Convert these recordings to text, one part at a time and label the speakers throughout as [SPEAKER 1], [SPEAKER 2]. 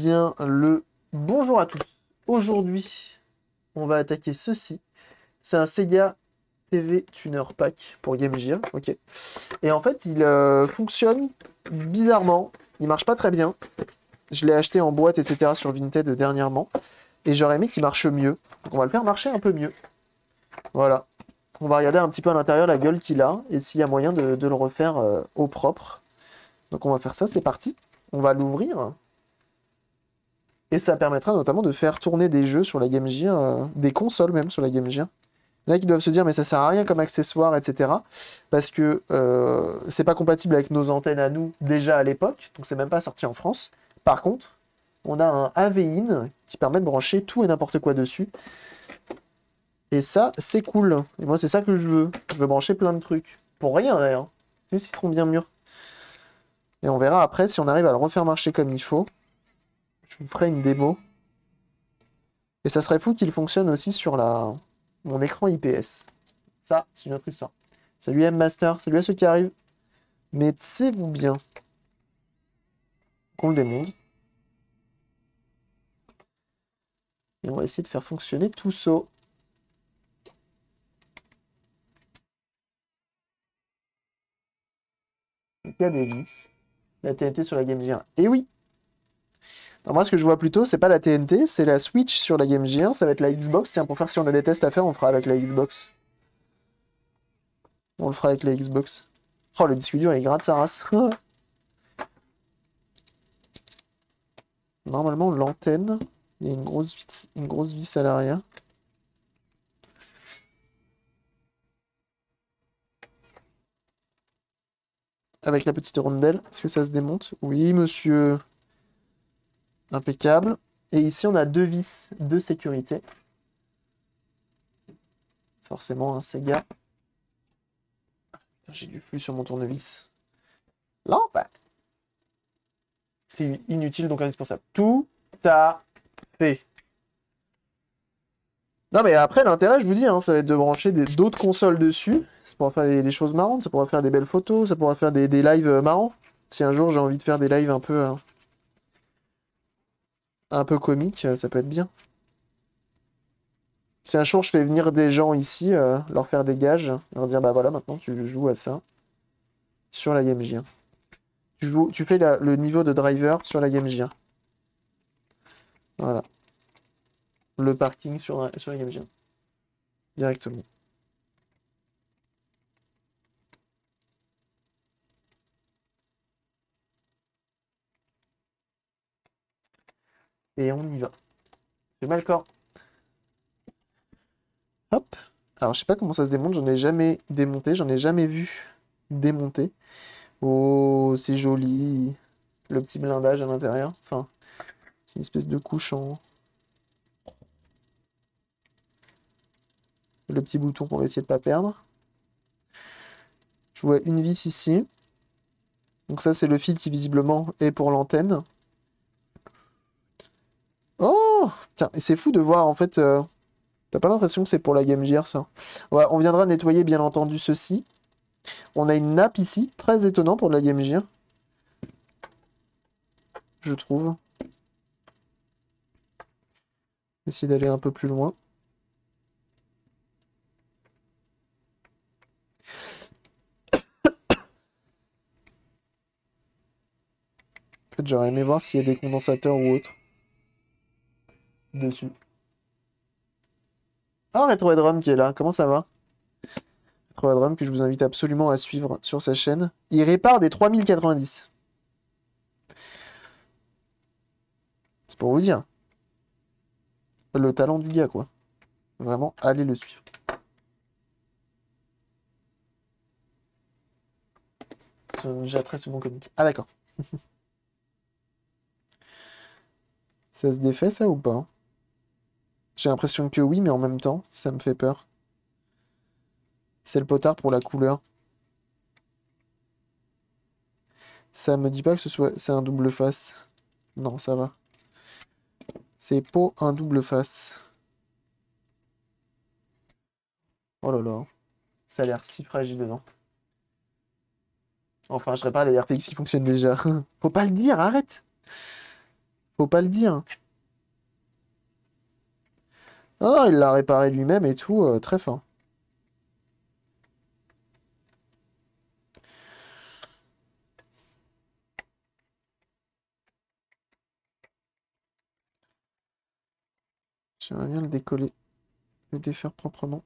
[SPEAKER 1] bien le bonjour à tous. Aujourd'hui, on va attaquer ceci. C'est un Sega TV Tuner Pack pour Game Gear. Ok. Et en fait, il euh, fonctionne bizarrement. Il marche pas très bien. Je l'ai acheté en boîte, etc. sur Vinted dernièrement. Et j'aurais aimé qu'il marche mieux. Donc on va le faire marcher un peu mieux. Voilà. On va regarder un petit peu à l'intérieur la gueule qu'il a et s'il y a moyen de, le refaire euh, au propre. Donc on va faire ça, c'est parti. On va l'ouvrir. Et ça permettra notamment de faire tourner des jeux sur la Game Gear, euh, des consoles même sur la Game Gear. Il y qui doivent se dire mais ça sert à rien comme accessoire, etc. Parce que euh, c'est pas compatible avec nos antennes à nous déjà à l'époque, donc c'est même pas sorti en France. Par contre, on a un AVIN qui permet de brancher tout et n'importe quoi dessus. Et ça, c'est cool. Et moi, c'est ça que je veux. Je veux brancher plein de trucs. Pour rien d'ailleurs. C'est une citron bien mûr. Et on verra après si on arrive à le refaire marcher comme il faut je vous ferai une démo. Et ça serait fou qu'il fonctionne aussi sur la... mon écran IPS. Ça, c'est une autre histoire. Salut M Master, salut à ceux qui arrivent. Mettez-vous bien. Qu'on le démonte. Et on va essayer de faire fonctionner tout ça. Il La TNT sur la Game Gear. Et eh oui, moi, ce que je vois plutôt, c'est pas la TNT, c'est la Switch sur la Game Gear. Ça va être la Xbox. Tiens, pour faire si on a des tests à faire, on fera avec la Xbox. On le fera avec la Xbox. Oh, le disque dur, il gratte sa race. Normalement, l'antenne, il y a une grosse une grosse vis à l'arrière. Avec la petite rondelle, est-ce que ça se démonte Oui, monsieur. Impeccable. Et ici, on a deux vis de sécurité. Forcément, un Sega. J'ai du flux sur mon tournevis. Non bah. C'est inutile, donc indispensable. Tout à fait. Non, mais après, l'intérêt, je vous dis, hein, ça va être de brancher d'autres consoles dessus. Ça pourra faire des, choses marrantes, ça pourra faire des belles photos, ça pourra faire des, lives euh, marrants. Si un jour j'ai envie de faire des lives un peu... Hein, un peu comique, euh, ça peut être bien. Si un jour je fais venir des gens ici, euh, leur faire des gages, leur dire bah voilà maintenant tu joues à ça sur la Game Tu, joues, tu fais le niveau de driver sur la Game Voilà. Le parking sur, la Game Directement. Et on y va. J'ai mal le corps. Hop. Alors, je sais pas comment ça se démonte. J'en ai jamais démonté. J'en ai jamais vu démonter. Oh, c'est joli. Le petit blindage à l'intérieur. Enfin, c'est une espèce de couche en... Le petit bouton qu'on va essayer de pas perdre. Je vois une vis ici. Donc ça, c'est le fil qui visiblement est pour l'antenne. Tiens, c'est fou de voir en fait. Euh, t'as pas l'impression que c'est pour la Game Gear ça On viendra nettoyer bien entendu ceci. On a une nappe ici, très étonnant pour la Game Gear. Je trouve. Essayer d'aller un peu plus loin. J'aurais aimé voir s'il y a des condensateurs ou autre dessus. Ah, Retro qui est là, comment ça va Retro que je vous invite absolument à suivre sur sa chaîne. Il répare des 3090. C'est pour vous dire. Le talent du gars, quoi. Vraiment, allez le suivre. Euh, j'ai très souvent comique. Ah d'accord. ça se défait ça ou pas hein j'ai l'impression que oui, mais en même temps, ça me fait peur. C'est le potard pour la couleur. Ça me dit pas que ce soit... C'est un double face. Non, ça va. C'est pas un double face. Oh là là. Ça a l'air si fragile dedans. Hein. Enfin, je répare les RTX qui fonctionnent déjà. Faut pas le dire, arrête Faut pas le dire. Ah, il l'a réparé lui-même et tout, euh, très fin. J'aimerais bien le décoller, le défaire proprement.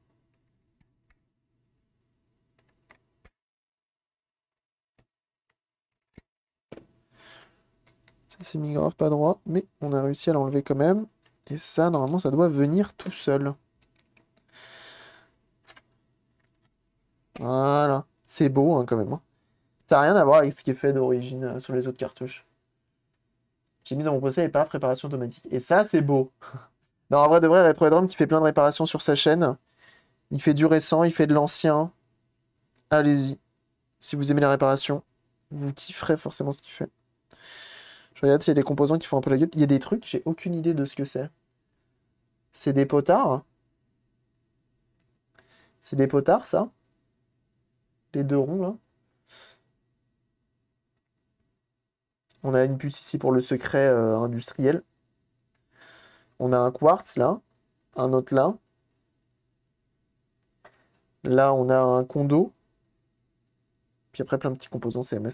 [SPEAKER 1] Ça s'est mis grave pas droit, mais on a réussi à l'enlever quand même. Et ça, normalement, ça doit venir tout seul. Voilà. C'est beau, hein, quand même. Hein. Ça n'a rien à voir avec ce qui est fait d'origine euh, sur les autres cartouches. J'ai mis à mon procès et pas préparation automatique. Et ça, c'est beau. non, en vrai, de vrai, qui fait plein de réparations sur sa chaîne. Il fait du récent, il fait de l'ancien. Allez-y. Si vous aimez la réparation, vous kifferez forcément ce qu'il fait y a des composants qui font un peu la gueule. Il y a des trucs, j'ai aucune idée de ce que c'est. C'est des potards C'est des potards, ça Les deux ronds, là On a une puce ici pour le secret euh, industriel. On a un quartz, là. Un autre, là. Là, on a un condo. Puis après, plein de petits composants CMS.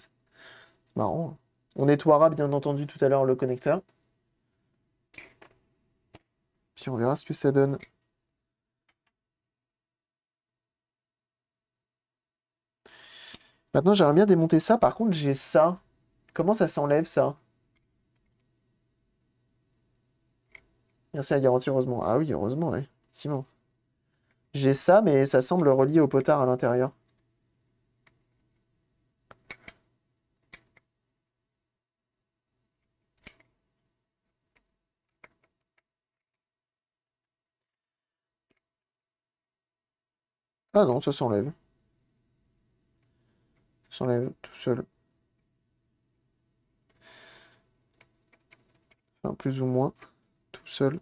[SPEAKER 1] C'est marrant. Hein. On nettoiera bien entendu tout à l'heure le connecteur. Puis on verra ce que ça donne. Maintenant, j'aimerais bien démonter ça. Par contre, j'ai ça. Comment ça s'enlève, ça Merci à la garantie, heureusement. Ah oui, heureusement, oui. J'ai ça, mais ça semble relié au potard à l'intérieur. Ah non, ça s'enlève. Ça s'enlève tout seul. Enfin, plus ou moins, tout seul.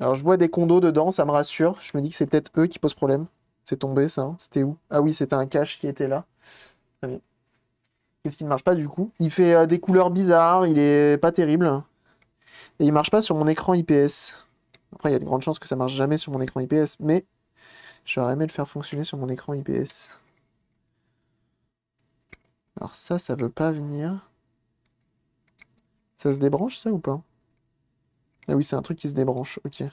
[SPEAKER 1] Alors, je vois des condos dedans, ça me rassure. Je me dis que c'est peut-être eux qui posent problème. C'est tombé, ça. Hein. c'était où Ah oui, c'était un cache qui était là. Très bien. Qu'est-ce qui ne marche pas, du coup Il fait euh, des couleurs bizarres, il est pas terrible. Et il marche pas sur mon écran IPS. Après, il y a de grandes chances que ça marche jamais sur mon écran IPS, mais j'aurais aimé le faire fonctionner sur mon écran IPS. Alors ça, ça veut pas venir. Ça se débranche, ça, ou pas Ah oui, c'est un truc qui se débranche, ok.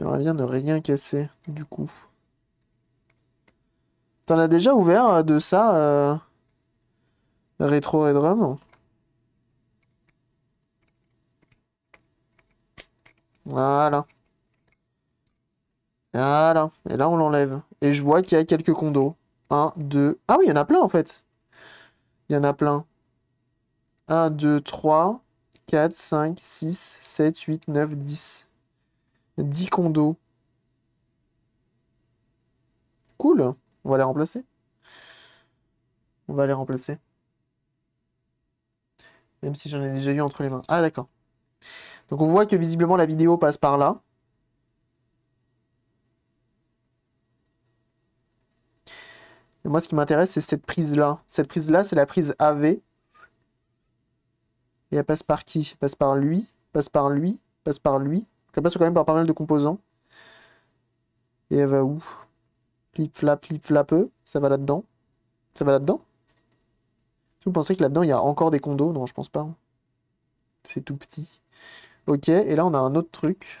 [SPEAKER 1] J'aimerais bien ne rien casser, du coup. T'en as déjà ouvert euh, de ça euh, Rétro et Voilà. Voilà. Et là, on l'enlève. Et je vois qu'il y a quelques condos. 1, 2... Ah oui, il y en a plein, en fait. Il y en a plein. 1, 2, 3, 4, 5, 6, 7, 8, 9, 10. 10 condos. Cool. On va les remplacer. On va les remplacer. Même si j'en ai déjà eu entre les mains. Ah d'accord. Donc on voit que visiblement la vidéo passe par là. Et moi ce qui m'intéresse c'est cette prise là. Cette prise là c'est la prise AV. Et elle passe par qui elle Passe par lui, passe par lui, passe par lui, elle passe quand même par pas mal de composants. Et elle va où Flip, flap, flip, Peu. Ça va là-dedans Ça va là-dedans Vous pensez que là-dedans, il y a encore des condos Non, je pense pas. Hein. C'est tout petit. Ok, et là, on a un autre truc.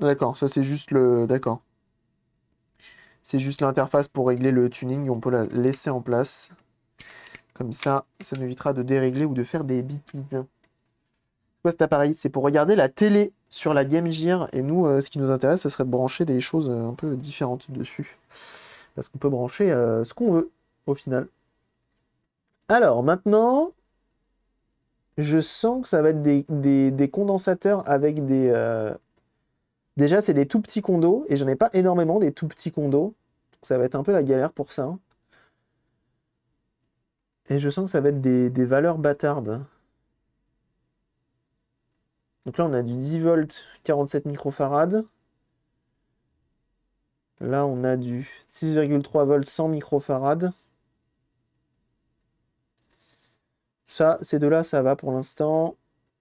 [SPEAKER 1] D'accord, ça c'est juste le... D'accord. C'est juste l'interface pour régler le tuning. On peut la laisser en place. Comme ça, ça nous évitera de dérégler ou de faire des bêtises cet appareil C'est pour regarder la télé sur la Game Gear. Et nous, euh, ce qui nous intéresse, ce serait de brancher des choses euh, un peu différentes dessus. Parce qu'on peut brancher euh, ce qu'on veut, au final. Alors, maintenant, je sens que ça va être des, condensateurs avec des... Déjà, c'est des tout petits condos, et j'en ai pas énormément des tout petits condos. Ça va être un peu la galère pour ça. Et je sens que ça va être des valeurs bâtardes. Donc là, on a du 10 volts, 47 microfarades. Là, on a du 6,3 volts, 100 microfarades. Ça, ces deux-là, ça va pour l'instant.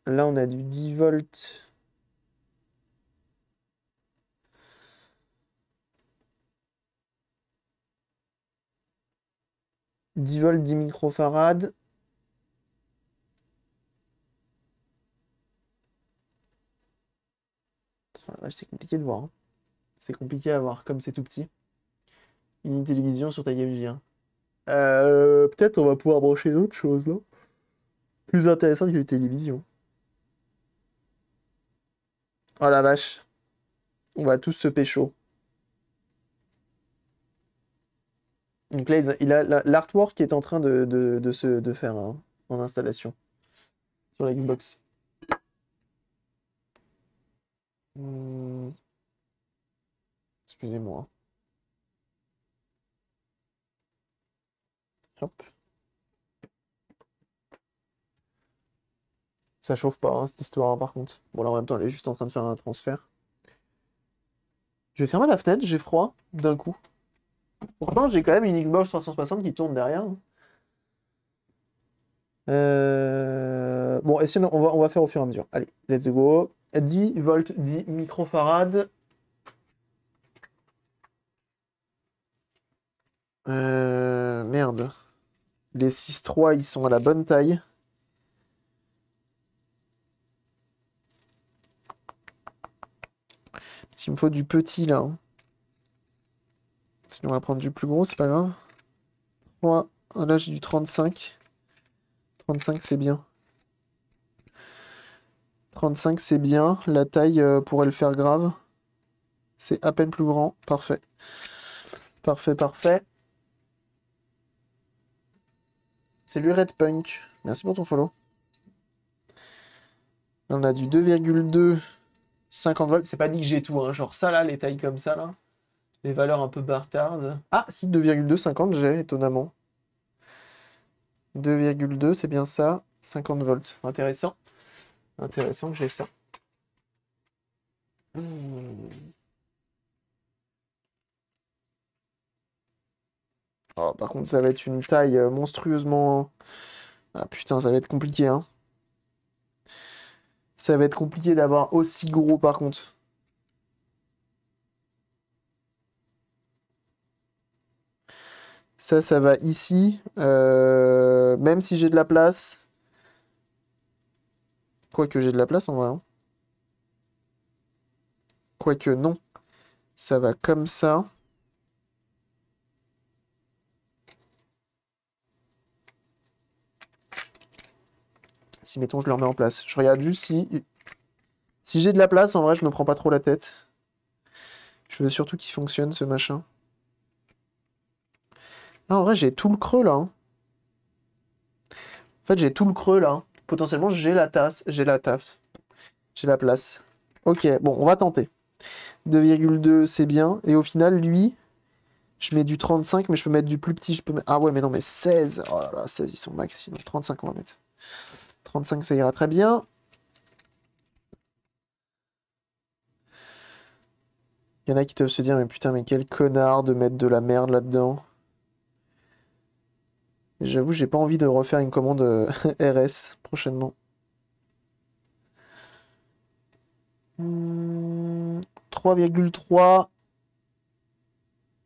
[SPEAKER 1] Là, on a du 10 volts. « 10 volts, 10 microfarades. c'est compliqué de voir. Hein. C'est compliqué à voir, comme c'est tout petit. Une télévision sur ta Game euh, Peut-être on va pouvoir brancher d'autres choses, non Plus intéressant que les télévisions. Oh la vache. On va tous se pécho. Donc là, il a l'artwork qui est en train de, se faire hein, en installation sur la Xbox. Hmm. Excusez-moi. Hop. Ça chauffe pas, hein, cette histoire, par contre. Bon, là, en même temps, elle est juste en train de faire un transfert. Je vais fermer la fenêtre, j'ai froid, d'un coup. Pourtant, j'ai quand même une Xbox 360 qui tourne derrière. Hein. Euh, bon, sinon on va, on va faire au fur et à mesure. Allez, let's go. 10 volts, 10 microfarades. Euh, merde. Les 6-3, ils sont à la bonne taille. Il me faut du petit là. Hein. Sinon on va prendre du plus gros, c'est pas grave. 3. Ah, là j'ai du 35. 35 c'est bien. 35 c'est bien, la taille euh, pourrait le faire grave. C'est à peine plus grand, parfait. Parfait, parfait. C'est lui Red Punk. Merci pour ton follow. on a du 2,2, 50 volts. C'est pas dit que j'ai tout, hein. genre ça là, les tailles comme ça là. Les valeurs un peu bartardes. Ah, si, 2,250 j'ai, étonnamment. 2,2, c'est bien ça. 50 volts, intéressant. Intéressant que j'ai ça. Oh, par contre, ça va être une taille euh, monstrueusement. Hein. Ah putain, ça va être compliqué, hein. Ça va être compliqué d'avoir aussi gros, par contre. Ça, ça va ici. Euh, même si j'ai de la place. Quoique j'ai de la place en vrai. Hein. Quoique non. Ça va comme ça. Si, mettons, je le remets en place. Je regarde juste si... Si j'ai de la place, en vrai, je me prends pas trop la tête. Je veux surtout qu'il fonctionne, ce machin. Ah, en vrai, j'ai tout le creux, là. Hein. En fait, j'ai tout le creux, là. Hein potentiellement j'ai la tasse, j'ai la tasse, j'ai la place. Ok, bon, on va tenter. 2,2 c'est bien. Et au final, lui, je mets du 35, mais je peux mettre du plus petit. Je peux Ah ouais, mais non, mais 16. Oh là là, 16, ils sont maxi. 35, on va mettre. 35, ça ira très bien. Il y en a qui doivent se dire, mais putain, mais quel connard de mettre de la merde là-dedans. J'avoue, j'ai pas envie de refaire une commande RS. Euh, prochainement. 3,3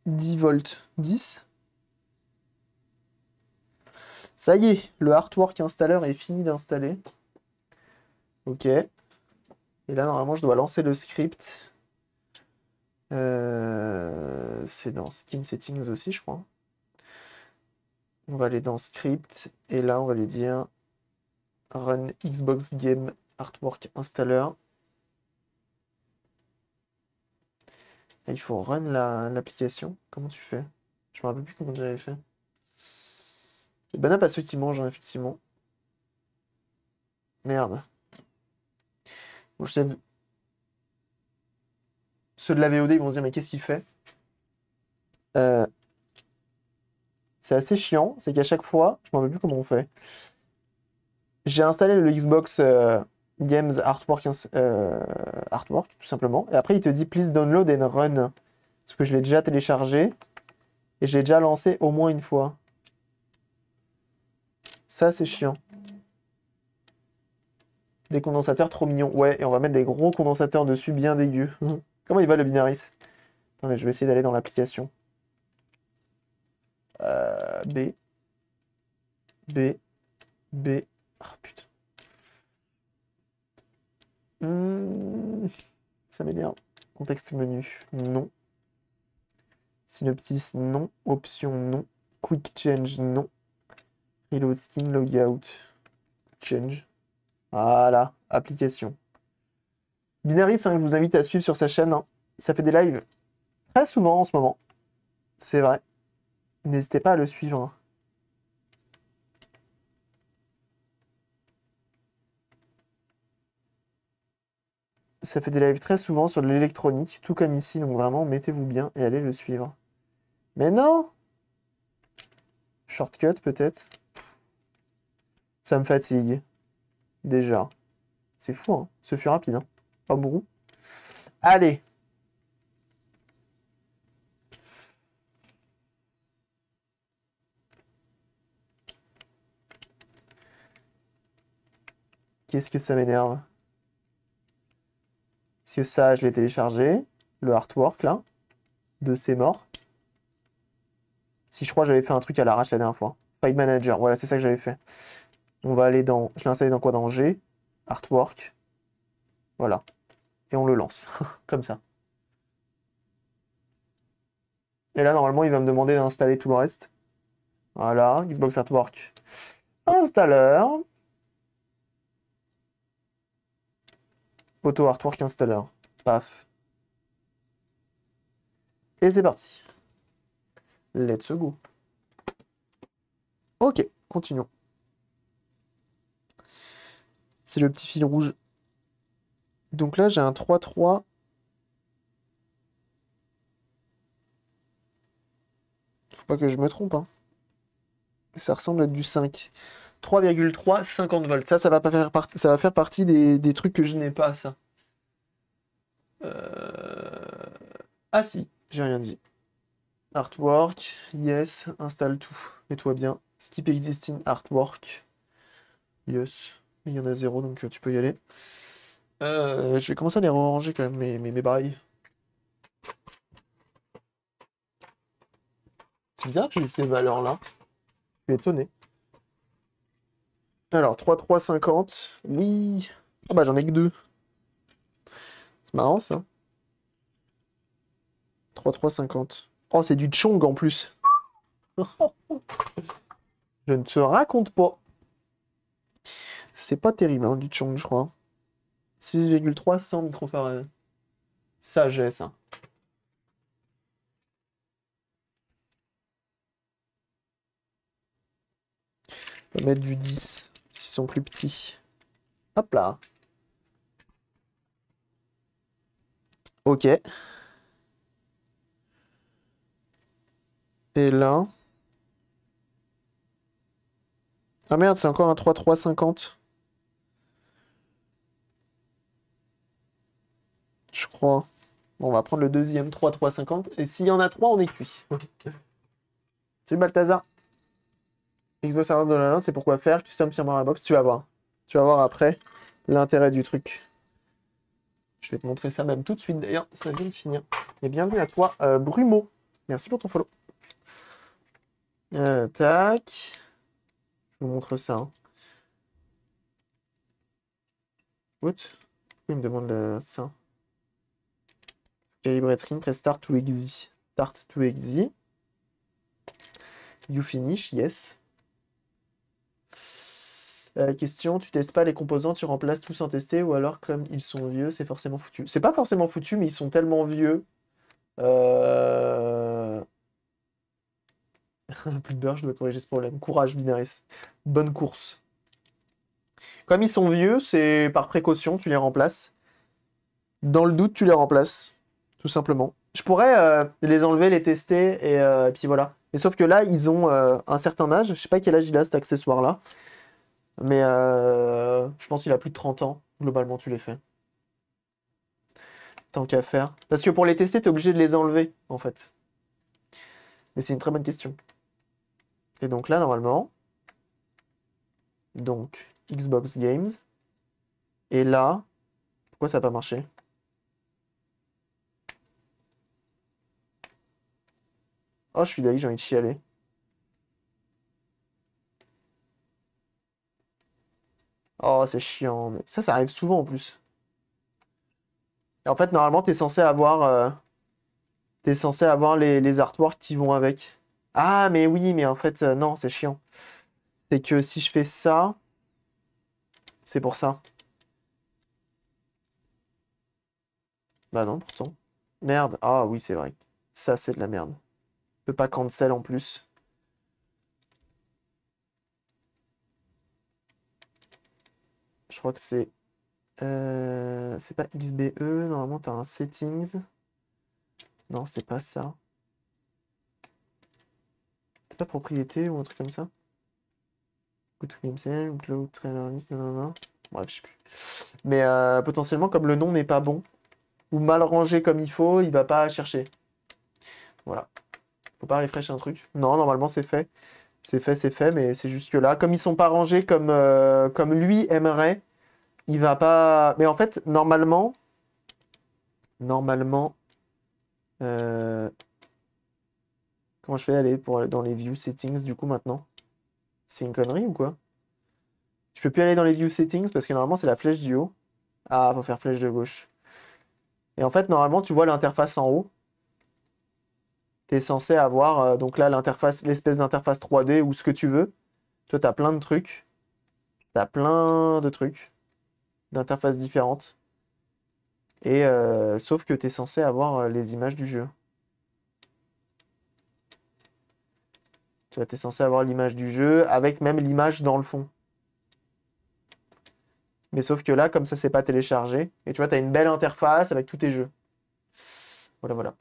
[SPEAKER 1] 10 volts 10. Ça y est, le artwork installer est fini d'installer. Ok. Et là, normalement, je dois lancer le script. Euh, c'est dans Skin Settings aussi, je crois. On va aller dans Script. Et là, on va lui dire run Xbox Game Artwork Installer. il faut run l'application. comment tu fais Je me rappelle plus comment j'avais fait. C'est a pas ceux qui mangent, hein, effectivement. Merde. je sais. Ceux de la VOD, vont se dire, mais qu'est-ce qu'il fait euh, C'est assez chiant, c'est qu'à chaque fois, je me rappelle plus comment on fait j'ai installé le Xbox euh, Games euh, Artwork, tout simplement. Et après, il te dit Please download and run. Parce que je l'ai déjà téléchargé. Et je l'ai déjà lancé au moins une fois. Ça, c'est chiant. Des condensateurs trop mignons. Ouais, et on va mettre des gros condensateurs dessus, bien dégueu. Comment il va le Binaris Attendez, je vais essayer d'aller dans l'application. Euh, B. B. B. Ah, putain. Mmh. ça m'énerve. Contexte menu, non. Synopsis, non. Option, non. Quick change, non. Reload skin, logout. Change. Voilà, application. Binaris, je vous invite à suivre sur sa chaîne. Hein. Ça fait des lives très souvent en ce moment. C'est vrai. N'hésitez pas à le suivre. Hein. ça fait des lives très souvent sur l'électronique, tout comme ici, donc vraiment, mettez-vous bien et allez le suivre. Mais non Shortcut, peut-être Ça me fatigue. Déjà. C'est fou, hein Ce fut rapide, hein Pas bruit. Allez Qu'est-ce que ça m'énerve ça, je l'ai téléchargé. Le artwork, là. De ces morts. Si je crois, j'avais fait un truc à l'arrache la dernière fois. Fight Manager, voilà, c'est ça que j'avais fait. On va aller dans... Je l'ai dans quoi Dans G. Artwork. Voilà. Et on le lance. Comme ça. Et là, normalement, il va me demander d'installer tout le reste. Voilà, Xbox Artwork. Installeur. Auto Artwork Installer. Hein. Paf. Et c'est parti. Let's go. Ok, continuons. C'est le petit fil rouge. Donc là, j'ai un 3-3. Faut pas que je me trompe. Hein. Ça ressemble à du 5. 3,3 50 volts. Ça, ça va, pas faire, ça va faire partie des, trucs que je n'ai pas, ça. Euh, ah si, j'ai rien dit. Artwork, yes, installe tout. Mets-toi bien. Skip existing artwork. Yes. Il y en a zéro, donc euh, tu peux y aller. Euh, je vais commencer à les ranger quand même, mes, mes, mes bails. C'est bizarre que j'ai ces valeurs-là. Je suis étonné. Alors, 3 3 Oui. Ah bah j'en ai que deux. C'est marrant ça. 3 3 Oh, c'est du Chong en plus. je ne te raconte pas. C'est pas terrible, hein, du Chong, je crois. 6,300 microfarades. Sagesse. Hein. On va mettre du 10 sont plus petits. Hop là. Ok. Et là... Ah merde, c'est encore un 3-3-50. Je crois. on va prendre le deuxième 3-3-50. Et s'il y en a trois, on est cuit. C'est Balthazar. Xbox Arena de la c'est pourquoi faire custom firmware box. Tu vas voir. Tu vas voir après l'intérêt du truc. Je vais te montrer ça même tout de suite d'ailleurs. Ça vient de finir. Et bienvenue à toi, euh, Brumo. Merci pour ton follow. Euh, tac. Je vous montre ça. Hein. il me demande ça Calibrate press start to exit. Start to exit. You finish, yes. Euh, question, tu testes pas les composants, tu remplaces tous sans tester, ou alors comme ils sont vieux, c'est forcément foutu. C'est pas forcément foutu, mais ils sont tellement vieux. Euh, plus de beurre, je dois corriger ce problème. Courage, Binaris. Bonne course. Comme ils sont vieux, c'est par précaution, tu les remplaces. Dans le doute, tu les remplaces. Tout simplement. Je pourrais euh, les enlever, les tester, et, puis voilà. Mais sauf que là, ils ont un certain âge. Je sais pas quel âge il a cet accessoire-là. Mais euh, je pense qu'il a plus de 30 ans. Globalement, tu les fais. Tant qu'à faire. Parce que pour les tester, tu es obligé de les enlever, en fait. Mais c'est une très bonne question. Et donc là, normalement, donc Xbox Games. Et là, pourquoi ça n'a pas marché Oh, je suis d'ailleurs, j'ai envie de chialer. Oh, c'est chiant. Mais ça, ça arrive souvent en plus. Et en fait, normalement, t'es censé avoir... Euh, t'es censé avoir les, les, artworks qui vont avec. Ah, mais oui, mais en fait, euh, non, c'est chiant. C'est que si je fais ça... C'est pour ça. Bah non, pourtant. Merde. Ah oui, c'est vrai. Ça, c'est de la merde. Je peux pas cancel en plus. Je crois que c'est... Euh, c'est pas XBE, normalement tu as un settings. Non, c'est pas ça. C'est pas propriété ou un truc comme ça Good Himself, Cloud Trailer List, nanana. Bref, je sais plus. Mais euh, potentiellement, comme le nom n'est pas bon, ou mal rangé comme il faut, il va pas chercher. Voilà. Faut pas refresh un truc. Non, normalement c'est fait. C'est fait, c'est fait, mais c'est juste que là, comme ils sont pas rangés comme, euh, comme lui aimerait, il va pas... Mais en fait, normalement... Normalement... Euh, comment je fais aller pour dans les view settings du coup maintenant C'est une connerie ou quoi Je peux plus aller dans les view settings parce que normalement c'est la flèche du haut. Ah, faut faire flèche de gauche. Et en fait, normalement, tu vois l'interface en haut tu censé avoir euh, donc là l'interface, l'espèce d'interface 3D ou ce que tu veux. Toi, tu as plein de trucs. Tu as plein de trucs d'interfaces différentes. Et euh, sauf que tu es censé avoir euh, les images du jeu. Tu vois, es censé avoir l'image du jeu avec même l'image dans le fond. Mais sauf que là, comme ça, c'est pas téléchargé. Et tu vois, tu as une belle interface avec tous tes jeux. Voilà, voilà.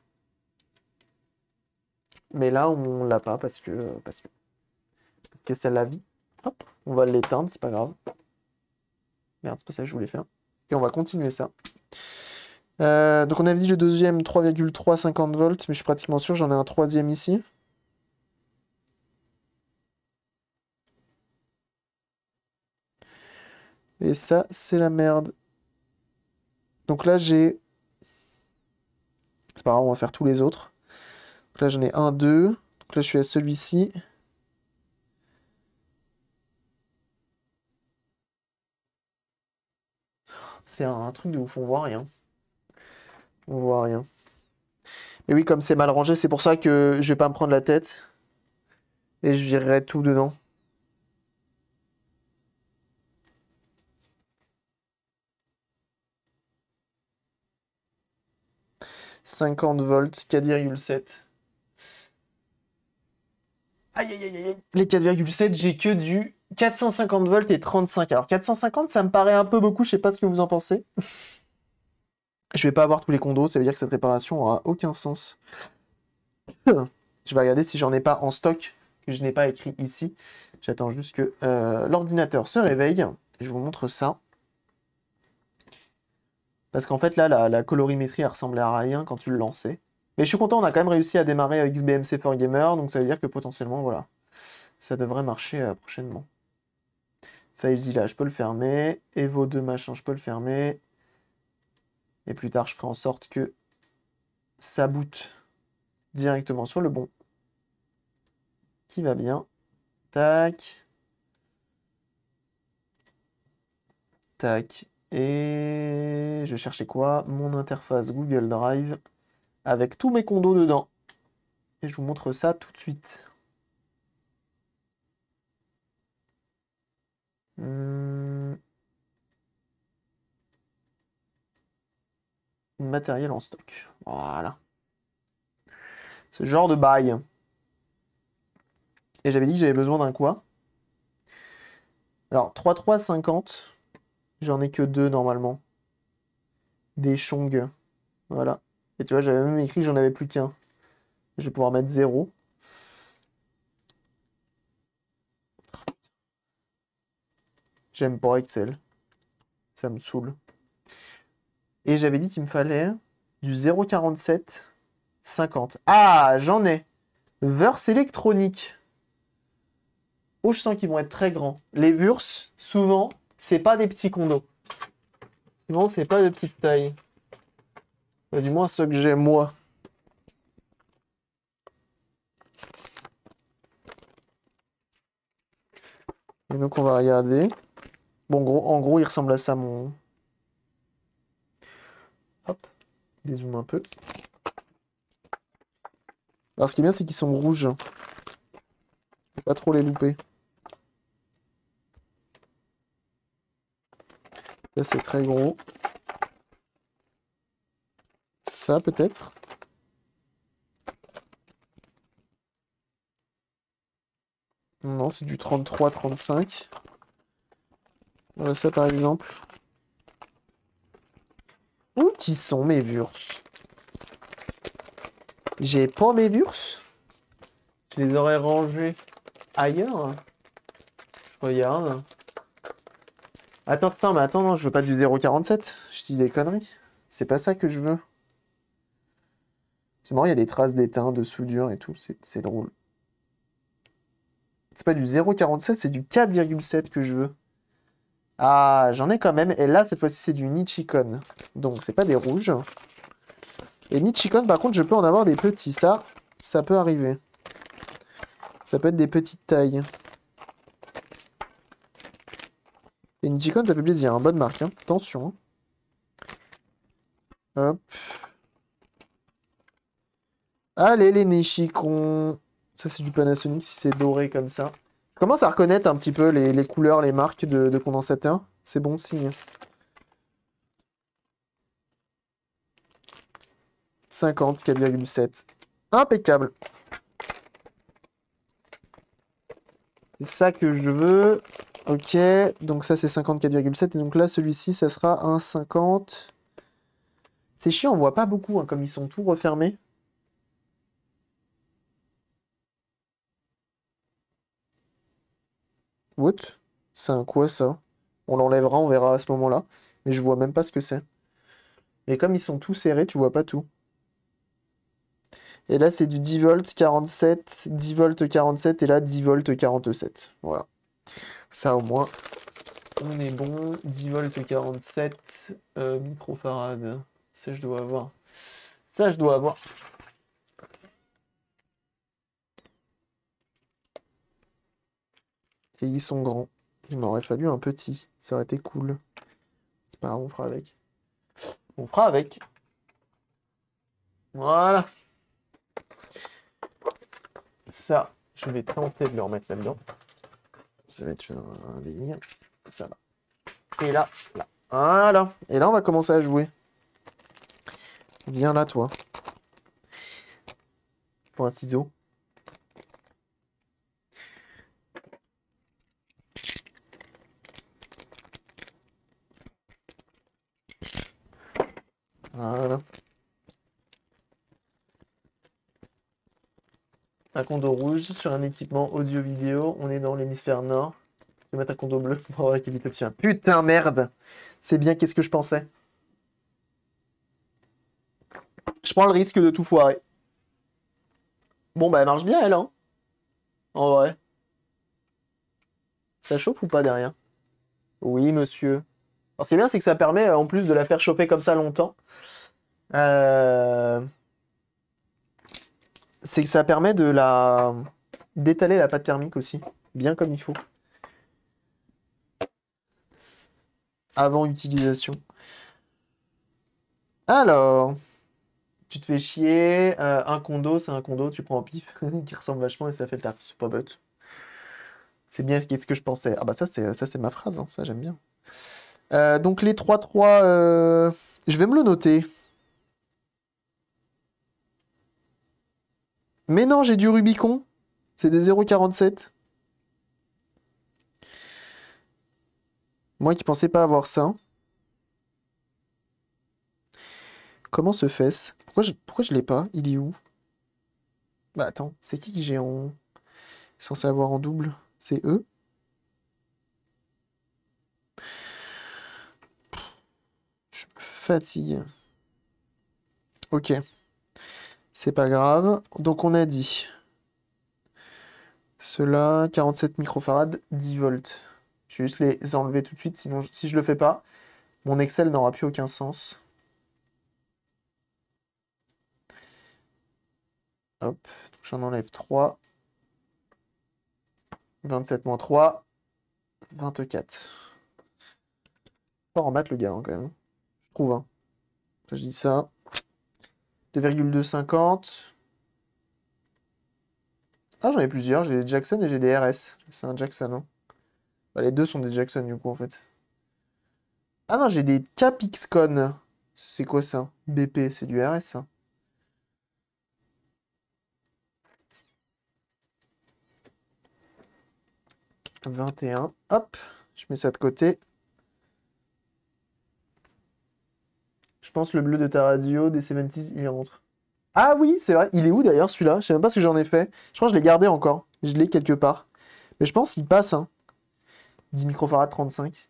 [SPEAKER 1] Mais là, on l'a pas parce que, parce que, c'est la vie. Hop, on va l'éteindre, c'est pas grave. Merde, c'est pas ça que je voulais faire. Et on va continuer ça. Euh, donc on avait dit le deuxième 3,350 volts, mais je suis pratiquement sûr, j'en ai un troisième ici. Et ça, c'est la merde. Donc là, j'ai... C'est pas grave, on va faire tous les autres. Donc là, j'en ai un, deux. Donc là, je suis à celui-ci. C'est un, truc de ouf, on voit rien. On voit rien. Mais oui, comme c'est mal rangé, c'est pour ça que je vais pas me prendre la tête. Et je virerai tout dedans. 50 volts, 4,7. Aïe, aïe, aïe, aïe. Les 4,7, j'ai que du 450 volts et 35. Alors 450, ça me paraît un peu beaucoup, je sais pas ce que vous en pensez. je vais pas avoir tous les condos, ça veut dire que cette réparation aura aucun sens. je vais regarder si j'en ai pas en stock, que je n'ai pas écrit ici. J'attends juste que euh, l'ordinateur se réveille. Et je vous montre ça. Parce qu'en fait, là, la, la colorimétrie, elle ressemblait à rien quand tu le lançais. Mais je suis content, on a quand même réussi à démarrer XBMC for Gamer, donc ça veut dire que potentiellement, voilà, ça devrait marcher euh, prochainement. FileZilla, je peux le fermer. Evo2, machin, je peux le fermer. Et plus tard, je ferai en sorte que ça boot directement sur le bon. Qui va bien. Tac. Tac. Et je cherchais quoi Mon interface Google Drive avec tous mes condos dedans. Et je vous montre ça tout de suite. Hmm. Matériel en stock. Voilà. Ce genre de bail. Et j'avais dit que j'avais besoin d'un quoi Alors, 3,3,50. J'en ai que deux normalement. Des Chong. Voilà tu vois, j'avais même écrit que j'en avais plus qu'un. Je vais pouvoir mettre 0. J'aime pas Excel. Ça me saoule. Et j'avais dit qu'il me fallait du 0,47 50. Ah, j'en ai. Verse électronique. Oh, je sens qu'ils vont être très grands. Les verses, souvent, c'est pas des petits condos. Souvent, c'est pas de petite taille du moins ce que j'ai moi. Et donc on va regarder. Bon, gros, en gros, il ressemble à ça mon... Hop, dézoome un peu. Alors ce qui est bien, c'est qu'ils sont rouges. Je pas trop les louper. Ça, c'est très gros ça peut-être Non, c'est du 33-35. Voilà euh, ça par exemple. Où qui sont mes vurs J'ai pas mes vurs Je les aurais rangés ailleurs. Je regarde. Attends, attends, mais attends, je veux pas du 0,47. Je dis des conneries. C'est pas ça que je veux. C'est marrant, il y a des traces d'étain, de soudure et tout. C'est drôle. C'est pas du 0,47, c'est du 4,7 que je veux. Ah, j'en ai quand même. Et là, cette fois-ci, c'est du Nichicon. Donc, c'est pas des rouges. Et Nichicon, par contre, je peux en avoir des petits. Ça, ça peut arriver. Ça peut être des petites tailles. Et Nichicon, ça fait plaisir. Hein. Bonne marque. Hein. Attention. Hop. Allez, les Néchicons, Ça, c'est du Panasonic si c'est doré comme ça. Je commence à reconnaître un petit peu les, couleurs, les marques de, condensateurs. C'est bon signe. 50, Impeccable. C'est ça que je veux. Ok, donc ça c'est 54,7. Et donc là, celui-ci, ça sera un 50. C'est chiant, on voit pas beaucoup hein, comme ils sont tous refermés. What C'est un quoi ça On l'enlèvera, on verra à ce moment-là. Mais je vois même pas ce que c'est. Mais comme ils sont tous serrés, tu vois pas tout. Et là, c'est du 10 volts 47, 10 v 47 et là 10 v 47. Voilà. Ça au moins, on est bon. 10 volts 47 microfarade. Ça, je dois avoir. Ça, je dois avoir. Et ils sont grands. Il m'aurait fallu un petit. Ça aurait été cool. C'est pas grave, on fera avec. On fera avec. Voilà. Ça, je vais tenter de le remettre là-dedans. Ça va être un délire. Ça va. Et là, là. Voilà. Et là, on va commencer à jouer. Viens là, toi. Pour un ciseau. Un condo rouge sur un équipement audio-vidéo. On est dans l'hémisphère nord. Je vais mettre un condo bleu pour avoir Putain, merde C'est bien, qu'est-ce que je pensais Je prends le risque de tout foirer. Bon, bah, elle marche bien, elle, hein En vrai. Ça chauffe ou pas derrière Oui, monsieur. Alors, ce qui bien, c'est que ça permet, euh, en plus de la faire choper comme ça longtemps. Euh c'est que ça permet de la d'étaler la pâte thermique aussi, bien comme il faut. Avant utilisation. Alors, tu te fais chier, euh, un condo, c'est un condo, tu prends un pif qui ressemble vachement et ça fait le taf. C'est pas bête. C'est bien ce que je pensais. Ah bah ça c'est ça c'est ma phrase, hein, ça j'aime bien. Euh, donc les 3-3, euh, je vais me le noter. Mais non, j'ai du Rubicon. C'est des 0,47. Moi qui pensais pas avoir ça. Comment se fait-ce Pourquoi je, pourquoi je l'ai pas Il est où Bah attends, c'est qui que j'ai en... Censé avoir en double C'est eux Je me fatigue. Ok. C'est pas grave. Donc on a dit cela 47 microfarades, 10 volts. Je vais juste les enlever tout de suite, sinon si je le fais pas, mon Excel n'aura plus aucun sens. Hop, j'en enlève 3. 27 moins 3, 24. Pas en maths le gars hein, quand même. Hein. Je trouve. Hein. Je dis ça. 2,250. Ah, j'en ai plusieurs. J'ai des Jackson et j'ai des RS. C'est un Jackson, hein. bah, les deux sont des Jackson, du coup, en fait. Ah non, j'ai des Capixcon. C'est quoi, ça BP, c'est du RS, 21. Hein. Hop, je mets ça de côté. Je pense le bleu de ta radio, des 70s, il montre. Ah oui, c'est vrai. Il est où d'ailleurs celui-là Je sais même pas ce que j'en ai fait. Je crois que je l'ai gardé encore. Je l'ai quelque part. Mais je pense qu'il passe. Hein. 10 microfarads 35.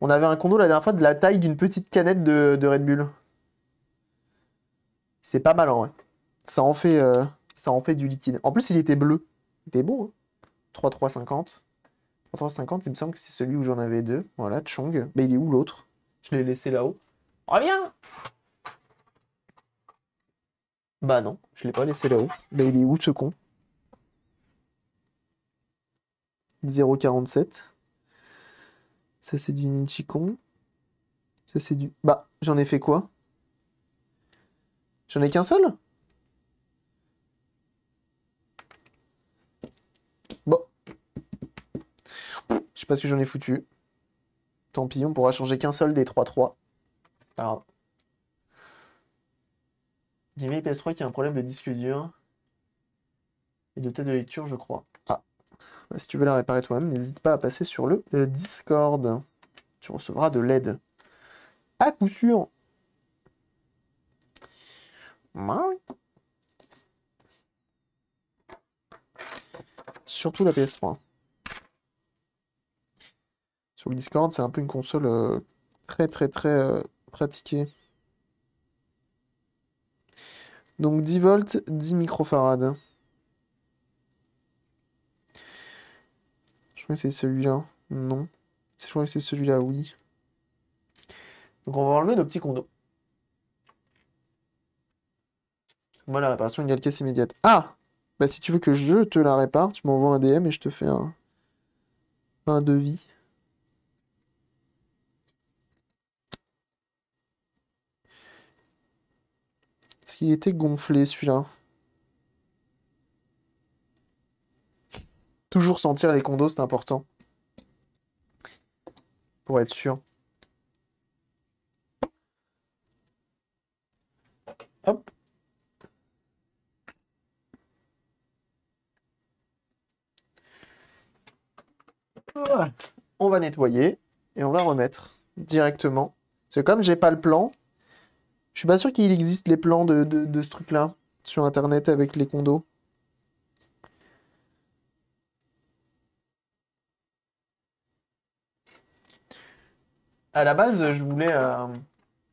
[SPEAKER 1] On avait un condo la dernière fois de la taille d'une petite canette de, Red Bull. C'est pas mal en vrai. Ça en, fait, euh, ça en fait du liquide. En plus, il était bleu. Il était beau. Hein. 3350. 3350, il me semble que c'est celui où j'en avais deux. Voilà, Chong. Mais il est où l'autre Je l'ai laissé là-haut. Reviens Bah non, je l'ai pas laissé là-haut. Bah il est où ce con 0,47. Ça c'est du Ninchicon. Ça c'est du... Bah, j'en ai fait quoi J'en ai qu'un seul Bon. Je sais pas ce que j'en ai foutu. Tant pis, on pourra changer qu'un seul des 3-3. Alors, J'ai PS3 qui a un problème de disque dur et de tête de lecture, je crois. Ah, si tu veux la réparer toi-même, n'hésite pas à passer sur le euh, Discord. Tu recevras de l'aide. À coup sûr. Surtout la PS3. Sur le Discord, c'est un peu une console euh, très très très euh, pratiquer. Donc 10 volts, 10 microfarades. Je crois que c'est celui-là. Non. Je crois que c'est celui-là, oui. Donc on va enlever nos petits condos. Moi, la réparation, il y caisse immédiate. Ah Bah si tu veux que je te la répare, tu m'envoies un DM et je te fais un, un devis. était gonflé celui-là Toujours sentir les condos, c'est important. Pour être sûr. Hop. On va nettoyer et on va remettre directement. C'est comme j'ai pas le plan, je suis pas sûr qu'il existe les plans de, ce truc-là sur Internet avec les condos. À la base, je voulais... Euh,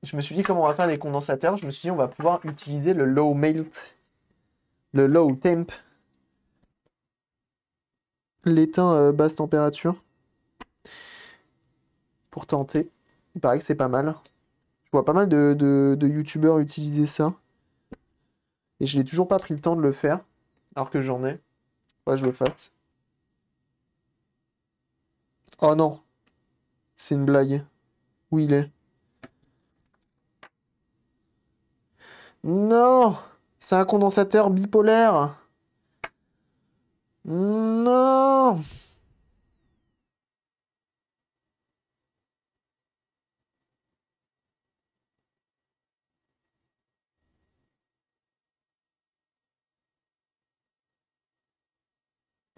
[SPEAKER 1] je me suis dit, comment on va faire des condensateurs Je me suis dit, on va pouvoir utiliser le low melt, le low temp, l'étain euh, basse température, pour tenter. Il paraît que c'est pas mal vois pas mal de, de, youtubeurs utiliser ça. Et je n'ai toujours pas pris le temps de le faire, alors que j'en ai. Ouais, je le fasse. Oh non. C'est une blague. Où il est Non C'est un condensateur bipolaire Non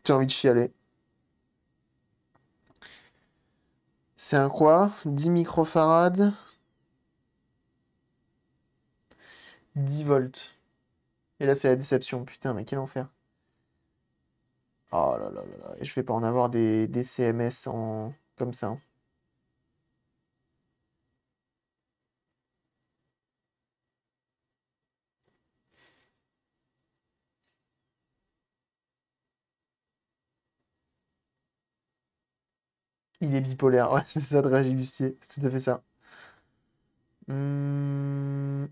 [SPEAKER 1] J'ai envie de chialer. C'est un quoi 10 microfarades 10 volts. Et là, c'est la déception. Putain, mais quel enfer. Oh là là là là. Et je vais pas en avoir des, CMS en... comme ça. Hein. Il est bipolaire, ouais, c'est ça, de Bustier, c'est tout à fait ça. Hmm,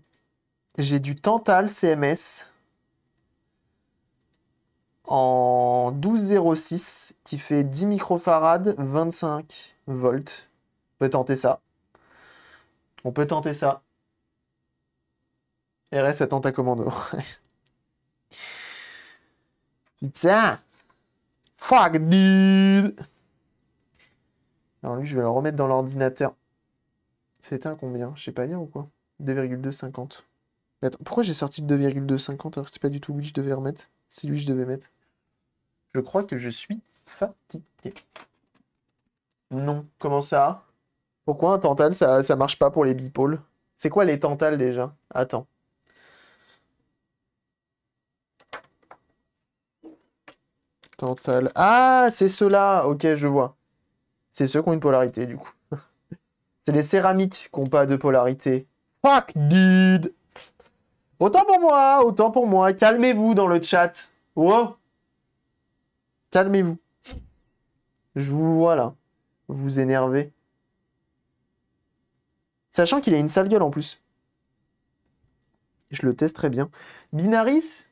[SPEAKER 1] j'ai du Tantal CMS en 12,06 qui fait 10 microfarades, 25 volts. On peut tenter ça. On peut tenter ça. RS attend ta commando. Putain Fuck, dude! Alors lui, je vais le remettre dans l'ordinateur. C'est un combien Je sais pas lire ou quoi 2,250. attends, pourquoi j'ai sorti le 2,250 alors que c'est pas du tout lui que je devais remettre C'est lui que je devais mettre. Je crois que je suis fatigué. Non, comment ça Pourquoi un tantal, ça, ça marche pas pour les bipoles. C'est quoi les tantales déjà Attends. Tantal. Ah, c'est cela. Ok, je vois c'est ceux qui ont une polarité, du coup. c'est les céramiques qui n'ont pas de polarité. Fuck, dude Autant pour moi, autant pour moi. Calmez-vous dans le chat. Wow Calmez-vous. Je vous vois là. Vous énervez. Sachant qu'il a une sale gueule en plus. Je le teste très bien. Binaris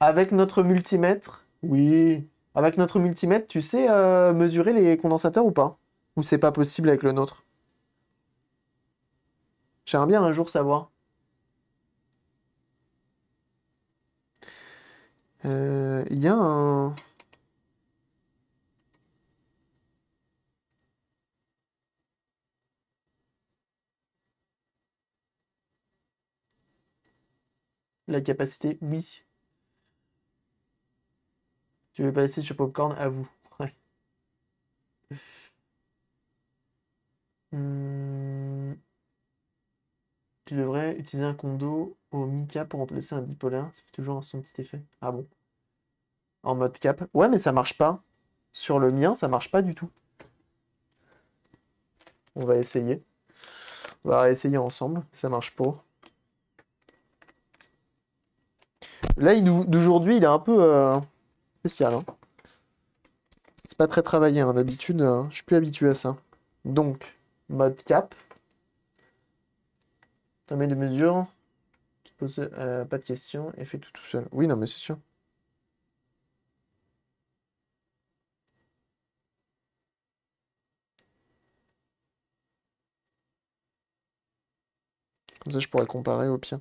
[SPEAKER 1] Avec notre multimètre Oui. Avec notre multimètre, tu sais euh, mesurer les condensateurs ou pas Ou c'est pas possible avec le nôtre J'aimerais bien un jour savoir. Euh, il y a un... La capacité, oui. Tu veux passer sur Popcorn À vous. Hum. Tu devrais utiliser un condo au Mika pour remplacer un bipolaire. Ça fait toujours son petit effet. Ah bon En mode cap. Ouais, mais ça marche pas. Sur le mien, ça marche pas du tout. On va essayer. On va essayer ensemble. Ça marche pas. Là, d'aujourd'hui, il est un peu. Euh, Hein. C'est pas très travaillé, hein, d'habitude, hein. je suis plus habitué à ça. Donc, mode cap. mets de mesure. Tu poses, euh, pas de questions et fais tout tout seul. Oui, non, mais c'est sûr. Comme ça, je pourrais comparer au pire.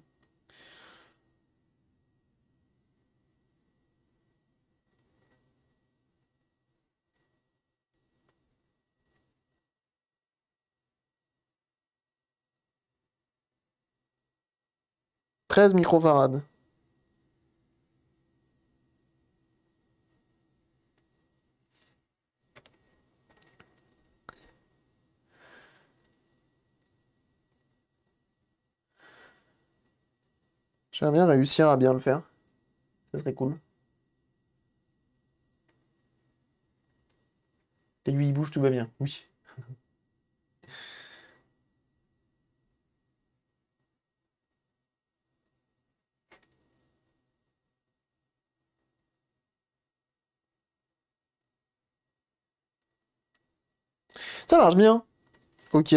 [SPEAKER 1] 13 microfarads. J'aimerais bien réussir à bien le faire. Ça serait cool. L'aiguille bouge, tout va bien. Oui. Ça marche bien. Ok.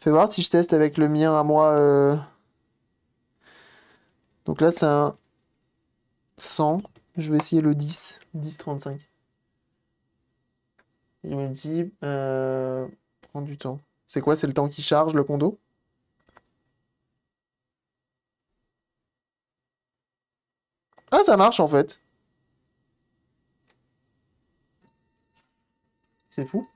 [SPEAKER 1] Fais voir si je teste avec le mien à moi. Euh. Donc là, c'est un 100. Je vais essayer le 10. 10-35. Il me dit, euh, prends du temps. C'est quoi C'est le temps qui charge le condo Ah, ça marche en fait. C'est fou.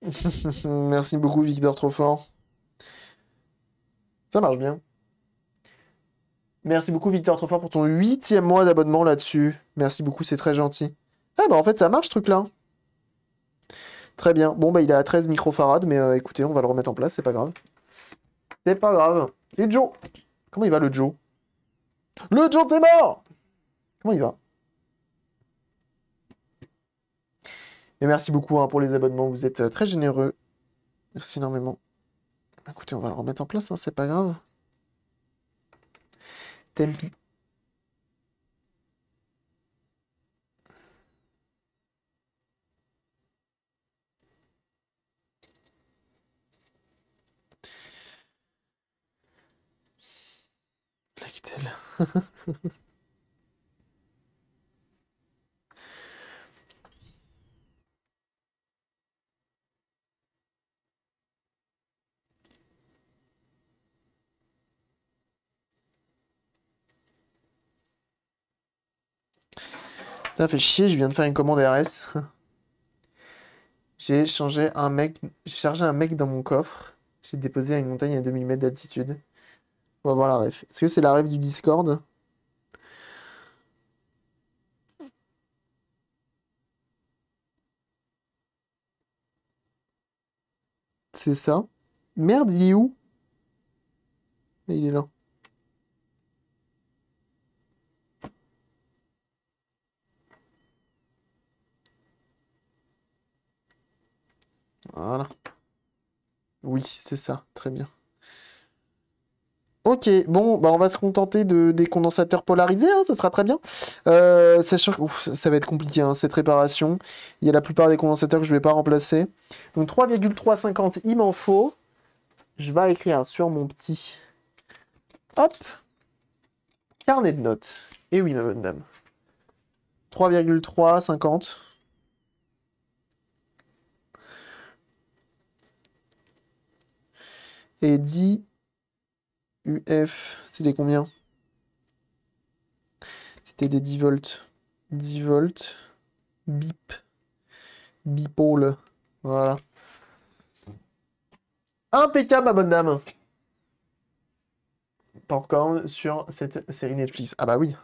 [SPEAKER 1] Merci beaucoup, Victor Trofort. Ça marche bien. Merci beaucoup, Victor Trofort, pour ton huitième mois d'abonnement là-dessus. Merci beaucoup, c'est très gentil. Ah bah en fait, ça marche ce truc-là. Très bien. Bon, bah il est à 13 microfarads, mais euh, écoutez, on va le remettre en place, c'est pas grave. C'est pas grave. Et Joe Comment il va, le Joe Le Joe, c'est mort Comment il va Et merci beaucoup hein, pour les abonnements, vous êtes euh, très généreux. Merci énormément. Bah, écoutez, on va le remettre en place, hein, c'est pas grave. Tempi. Like Ça fait chier, je viens de faire une commande RS. j'ai changé un mec, j'ai chargé un mec dans mon coffre. J'ai déposé à une montagne à 2000 mètres d'altitude. On va voir la ref. Est-ce que c'est la ref du Discord C'est ça. Merde, il est où Il est là. Voilà. Oui, c'est ça. Très bien. Ok, bon, bah on va se contenter de, des condensateurs polarisés, hein, ça sera très bien. Euh, sachant que ça va être compliqué, hein, cette réparation. Il y a la plupart des condensateurs que je ne vais pas remplacer. Donc 3,350, il m'en faut. Je vais écrire sur mon petit... Hop Carnet de notes. Et eh oui, ma bonne dame. 3,350. Et 10 UF, c'était combien C'était des 10 volts. 10 volts. Bip. Bipole. Voilà. Impeccable, ma bonne dame. Popcorn sur cette série Netflix. Ah bah oui.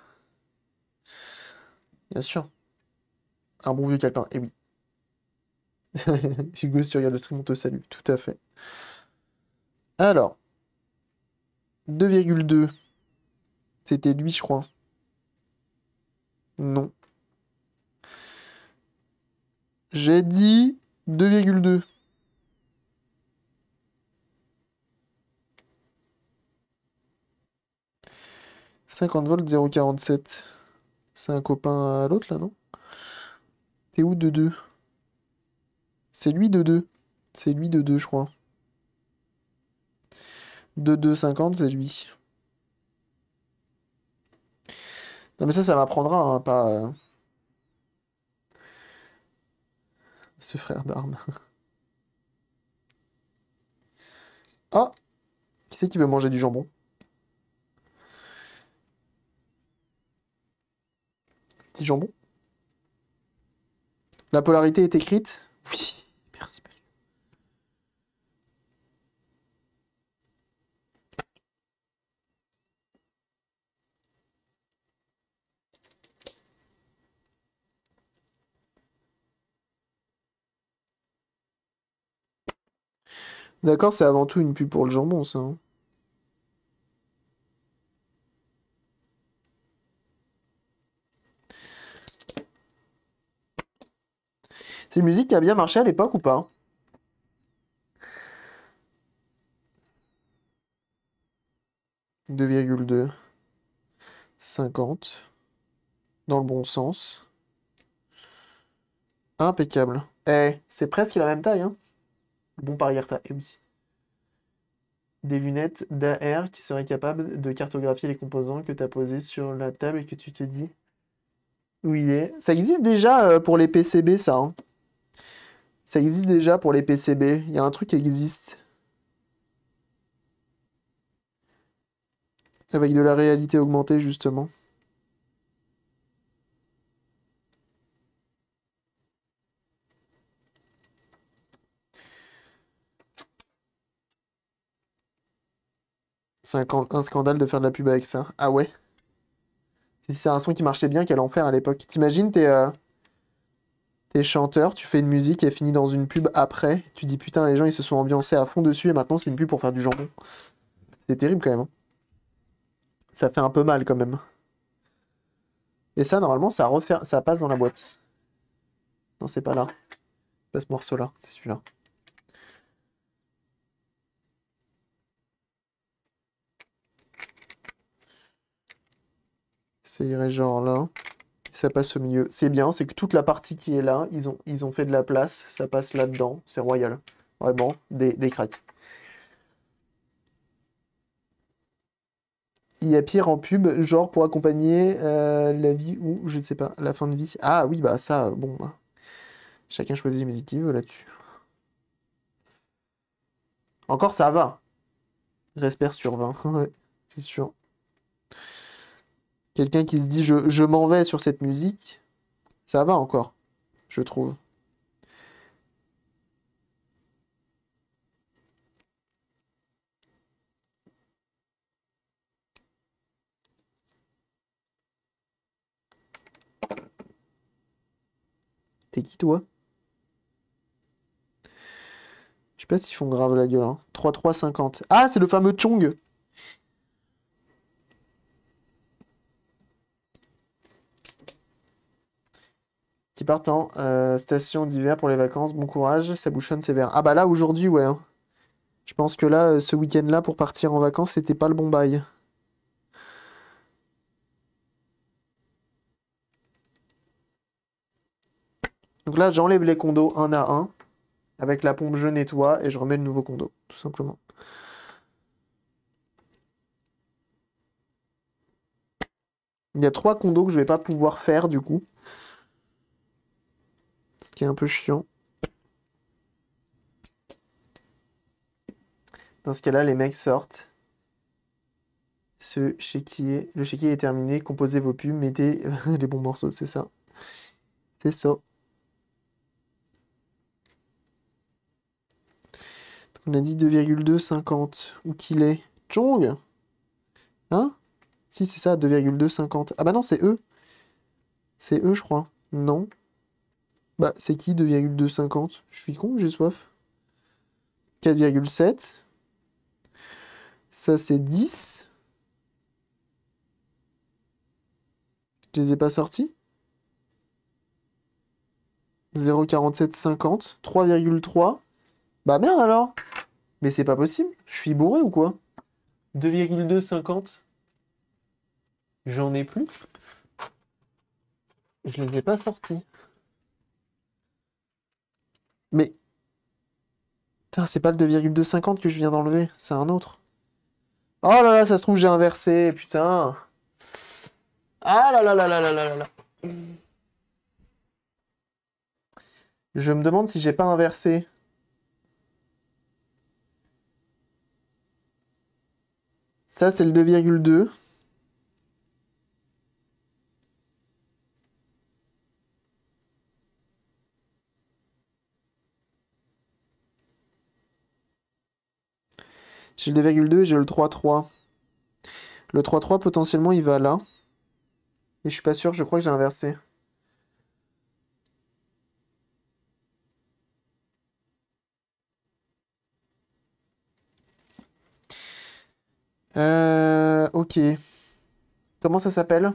[SPEAKER 1] Bien sûr. Un bon vieux calepin, eh oui. Hugo, si tu regardes le stream, on te salue. Tout à fait. Alors, 2,2. C'était lui, je crois. Non. J'ai dit 2,2. 50 volts, 0,47. C'est un copain à l'autre, là, non T'es où, 2,2 C'est lui, 2,2. C'est lui, 2,2, je crois. De 2,50, c'est lui. Non, mais ça, ça m'apprendra, hein, pas. Euh, ce frère d'armes. ah Qui c'est qui veut manger du jambon Petit jambon La polarité est écrite Oui. D'accord, c'est avant tout une pub pour le jambon, ça. Hein. C'est une musique qui a bien marché à l'époque ou pas 2,250 2,2 50 dans le bon sens. Impeccable. Eh, c'est presque la même taille, hein Bon par ailleurs, eh oui. Des lunettes d'AR qui seraient capables de cartographier les composants que tu as posés sur la table et que tu te dis où il est. Ça existe déjà euh, pour les PCB, ça. Hein. Ça existe déjà pour les PCB. Il y a un truc qui existe. Avec de la réalité augmentée, justement. un, scandale de faire de la pub avec ça. Ah ouais Si c'est un son qui marchait bien, en enfer à l'époque. T'imagines, t'es euh, es chanteur, tu fais une musique et finit dans une pub après. Tu dis putain, les gens ils se sont ambiancés à fond dessus et maintenant c'est une pub pour faire du jambon. C'est terrible quand même. Hein. Ça fait un peu mal quand même. Et ça, normalement, ça, ça passe dans la boîte. Non, c'est pas là. Pas ce morceau-là, c'est celui-là. Ça irait genre là. Ça passe au milieu. C'est bien, c'est que toute la partie qui est là, ils ont, ils ont fait de la place. Ça passe là-dedans. C'est royal. Vraiment, des, des cracks. Il y a pire en pub, genre pour accompagner euh, la vie ou, je ne sais pas, la fin de vie. Ah oui, bah ça, bon. Bah. Chacun choisit les musiques qu'il veut là-dessus. Encore ça va. J'espère sur 20, c'est sûr. Quelqu'un qui se dit je, m'en vais sur cette musique, ça va encore, je trouve. T'es qui toi Je sais pas s'ils font grave la gueule. Hein. 3-3-50. Ah, c'est le fameux Chong partant, euh, station d'hiver pour les vacances. Bon courage, ça bouchonne sévère. Ah bah là, aujourd'hui, ouais. Hein. Je pense que là, euh, ce week-end-là, pour partir en vacances, c'était pas le bon bail. Donc là, j'enlève les condos un à un. Avec la pompe, je nettoie et je remets le nouveau condo, tout simplement. Il y a trois condos que je vais pas pouvoir faire, du coup qui est un peu chiant. Dans ce cas-là, les mecs sortent. Ce chéquier. Le chéquier est terminé. Composez vos pubs, mettez les bons morceaux, c'est ça. C'est ça. On a dit 2,250. Ou qu'il est Chong Hein Si, c'est ça, 2,250. Ah bah non, c'est eux. C'est eux, je crois. Non. Bah, c'est qui 2,250 Je suis con, j'ai soif. 4,7. Ça, c'est 10. Je les ai pas sortis. 0,4750. 3,3. Bah merde alors Mais c'est pas possible. Je suis bourré ou quoi 2,250. J'en ai plus. Je les ai pas sortis. Mais. Putain, c'est pas le 2,250 que je viens d'enlever, c'est un autre. Oh là là, ça se trouve, j'ai inversé, putain. Ah là là là là là là là Je me demande si j'ai pas inversé. Ça, c'est le 2,2. J'ai le 2,2 et j'ai le 3,3. Le 3,3, potentiellement, il va là. Mais je suis pas sûr, je crois que j'ai inversé. Euh, ok. Comment ça s'appelle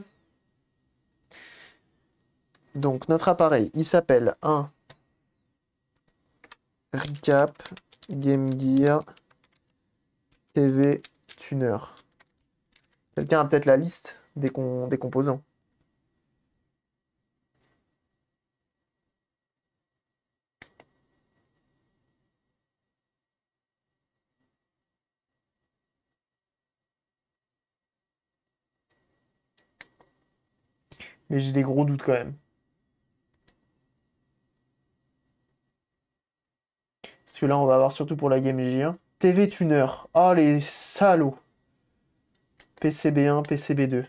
[SPEAKER 1] Donc, notre appareil, il s'appelle un Recap Game Gear TV Tuner. Quelqu'un a peut-être la liste des, des composants. Mais j'ai des gros doutes quand même. Parce que là, on va avoir surtout pour la Game J1. TV Tuner. Oh, ah, les salauds. PCB1, PCB2.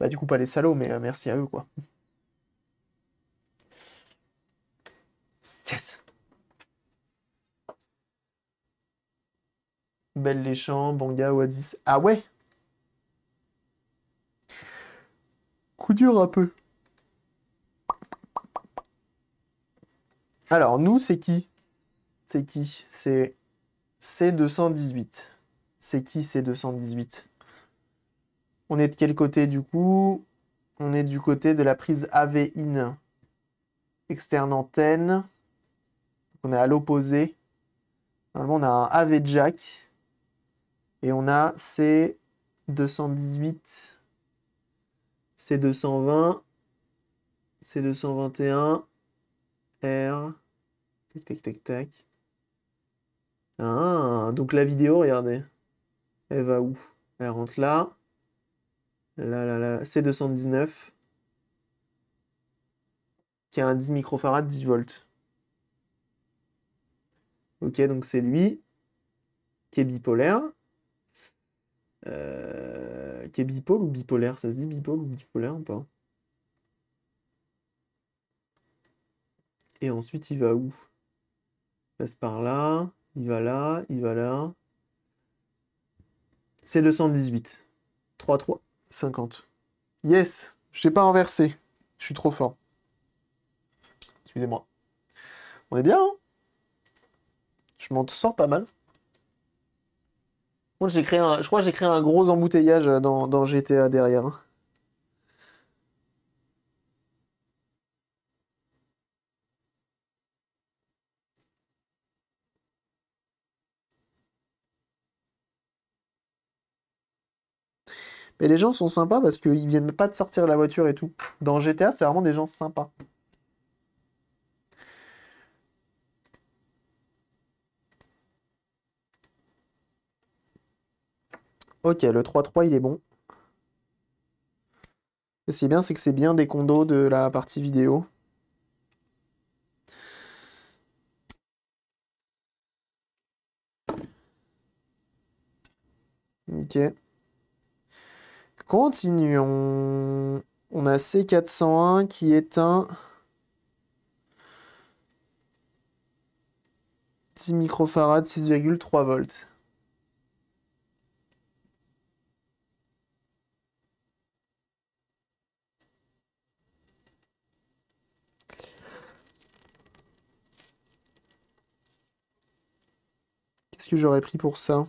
[SPEAKER 1] Bah du coup pas les salauds, mais euh, merci à eux quoi. Yes. Belle les champs, Banga, Oasis. Ah ouais Coup dur un peu. Alors nous c'est qui c'est qui C'est C218. C'est qui C218 On est de quel côté du coup On est du côté de la prise AV-IN externe antenne. On est à l'opposé. Normalement, on a un AV jack. Et on a C218, C220, C221, R. Tac, tac, tac, tac. Ah, donc la vidéo, regardez. Elle va où Elle rentre là. Là, là, là. C219. Qui a un 10 microfarad, 10 volts. Ok, donc c'est lui. Qui est bipolaire. Euh, qui est bipole ou bipolaire Ça se dit bipole ou bipolaire ou pas Et ensuite, il va où Il passe par là. Il va là, il va là. C'est 218. 3, 3, 50. Yes, je t'ai pas inversé. Je suis trop fort. Excusez-moi. On est bien, hein Je m'en sors pas mal. Bon, j'ai créé un, je crois que j'ai créé un gros embouteillage euh, dans, GTA derrière. Hein. Mais les gens sont sympas parce qu'ils viennent pas de sortir la voiture et tout. Dans GTA, c'est vraiment des gens sympas. Ok, le 3-3, il est bon. ce qui est bien, c'est que c'est bien des condos de la partie vidéo. Ok. Continuons. On a C401 qui est un 10 microfarads, 6,3 volts. Qu'est-ce que j'aurais pris pour ça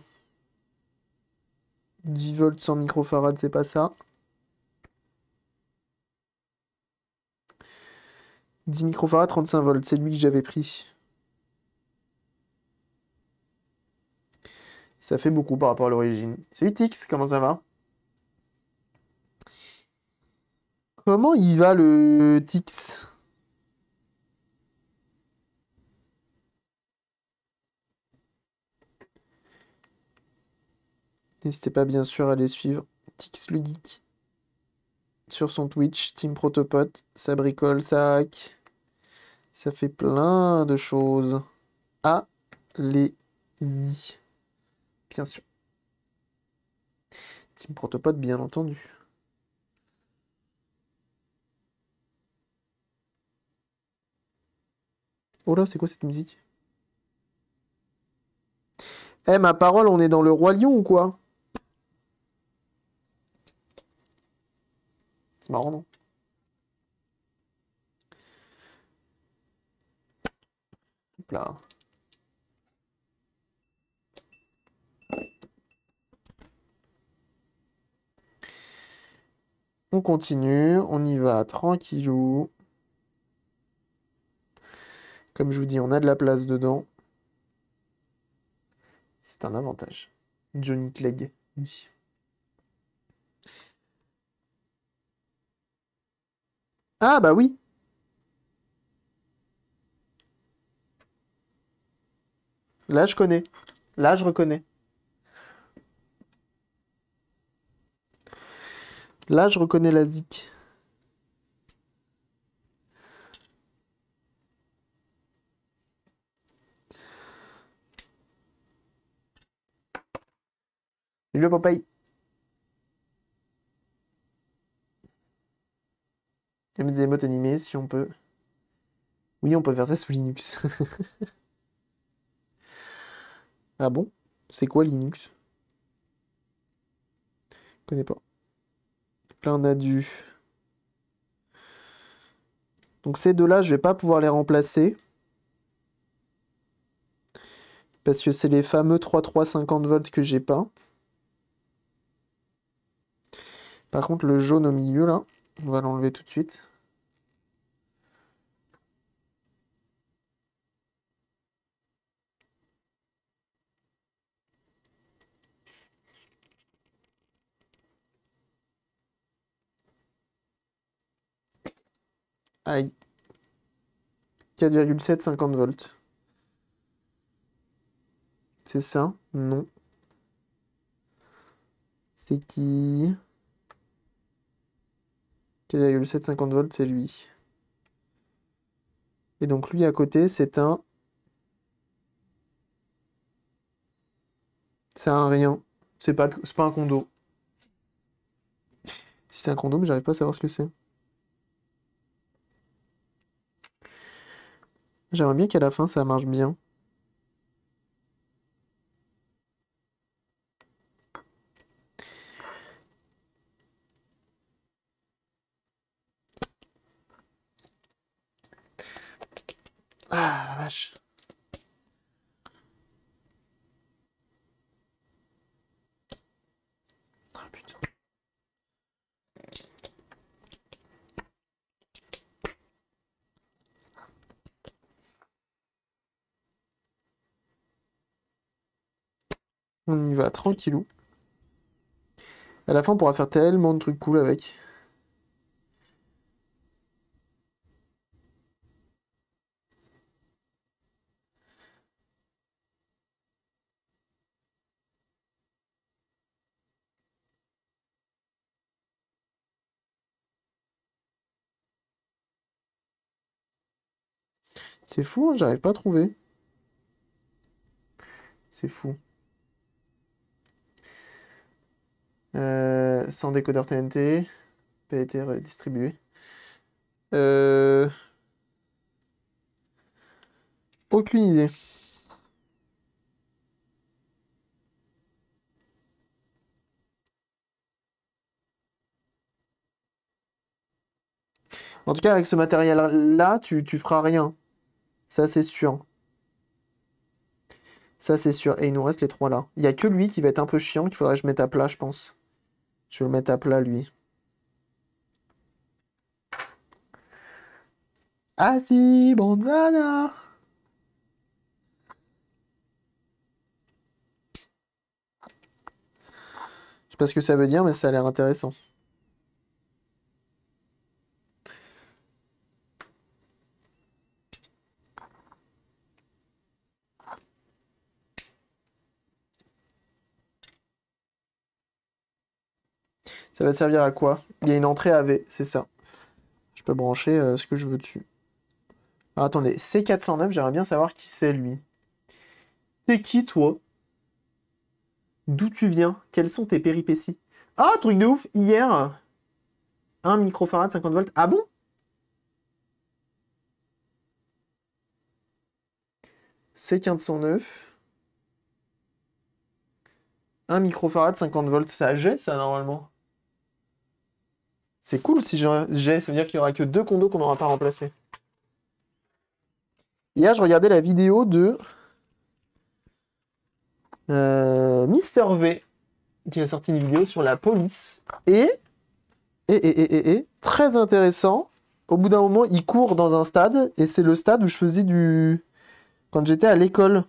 [SPEAKER 1] volts 100 microfarads, c'est pas ça. 10 microfarad 35 volts, c'est lui que j'avais pris. Ça fait beaucoup par rapport à l'origine. C'est UTX, comment ça va Comment il va le tix N'hésitez pas bien sûr à les suivre. Tix le sur son Twitch, Team Protopot, ça bricole, ça hack, ça fait plein de choses. Allez-y, bien sûr. Team Protopot, bien entendu. Oh là, c'est quoi cette musique Eh, ma parole, on est dans le Roi Lion ou quoi marrant, non On continue, on y va tranquillou. Comme je vous dis, on a de la place dedans. C'est un avantage. Johnny Clegg, oui. Ah bah oui Là, je connais. Là, je reconnais. Là, je reconnais la ZIC. Le des émotes animées si on peut. Oui, on peut faire ça sous Linux. ah bon C'est quoi Linux Je connais pas. Plein d'adus. Donc ces deux-là, je vais pas pouvoir les remplacer. Parce que c'est les fameux 3350 volts que j'ai pas. Par contre, le jaune au milieu, là, on va l'enlever tout de suite. Aïe. 4,7, 50 volts. C'est ça Non. C'est qui 4,7, 50 volts, c'est lui. Et donc lui à côté, c'est un... C'est un rien. C'est pas, pas un condo. Si c'est un condo, mais j'arrive pas à savoir ce que c'est. J'aimerais bien qu'à la fin ça marche bien. À la fin, on pourra faire tellement de trucs cool avec. C'est fou, hein, j'arrive pas à trouver. C'est fou. Euh, sans décodeur TNT. PET redistribué. Euh, aucune idée. En tout cas, avec ce matériel-là, tu, tu feras rien. Ça, c'est sûr. Ça, c'est sûr. Et il nous reste les trois là. Il n'y a que lui qui va être un peu chiant, qu'il faudrait que je mette à plat, je pense. Je vais le mettre à plat, lui. Ah si, Bonzana Je sais pas ce que ça veut dire, mais ça a l'air intéressant. Ça va servir à quoi Il y a une entrée AV, c'est ça. Je peux brancher euh, ce que je veux dessus. attendez, C409, j'aimerais bien savoir qui c'est lui. C'est qui toi D'où tu viens Quelles sont tes péripéties Ah, truc de ouf, hier, un microfarad 50 volts. Ah bon c 509 Un microfarad 50 volts, ça jette, ça normalement c'est cool si j'ai, ça veut dire qu'il n'y aura que deux condos qu'on n'aura pas remplacés. Hier, je regardais la vidéo de euh, Mister V, qui a sorti une vidéo sur la police. Et, et, et, et, et très intéressant, au bout d'un moment, il court dans un stade, et c'est le stade où je faisais du... quand j'étais à l'école.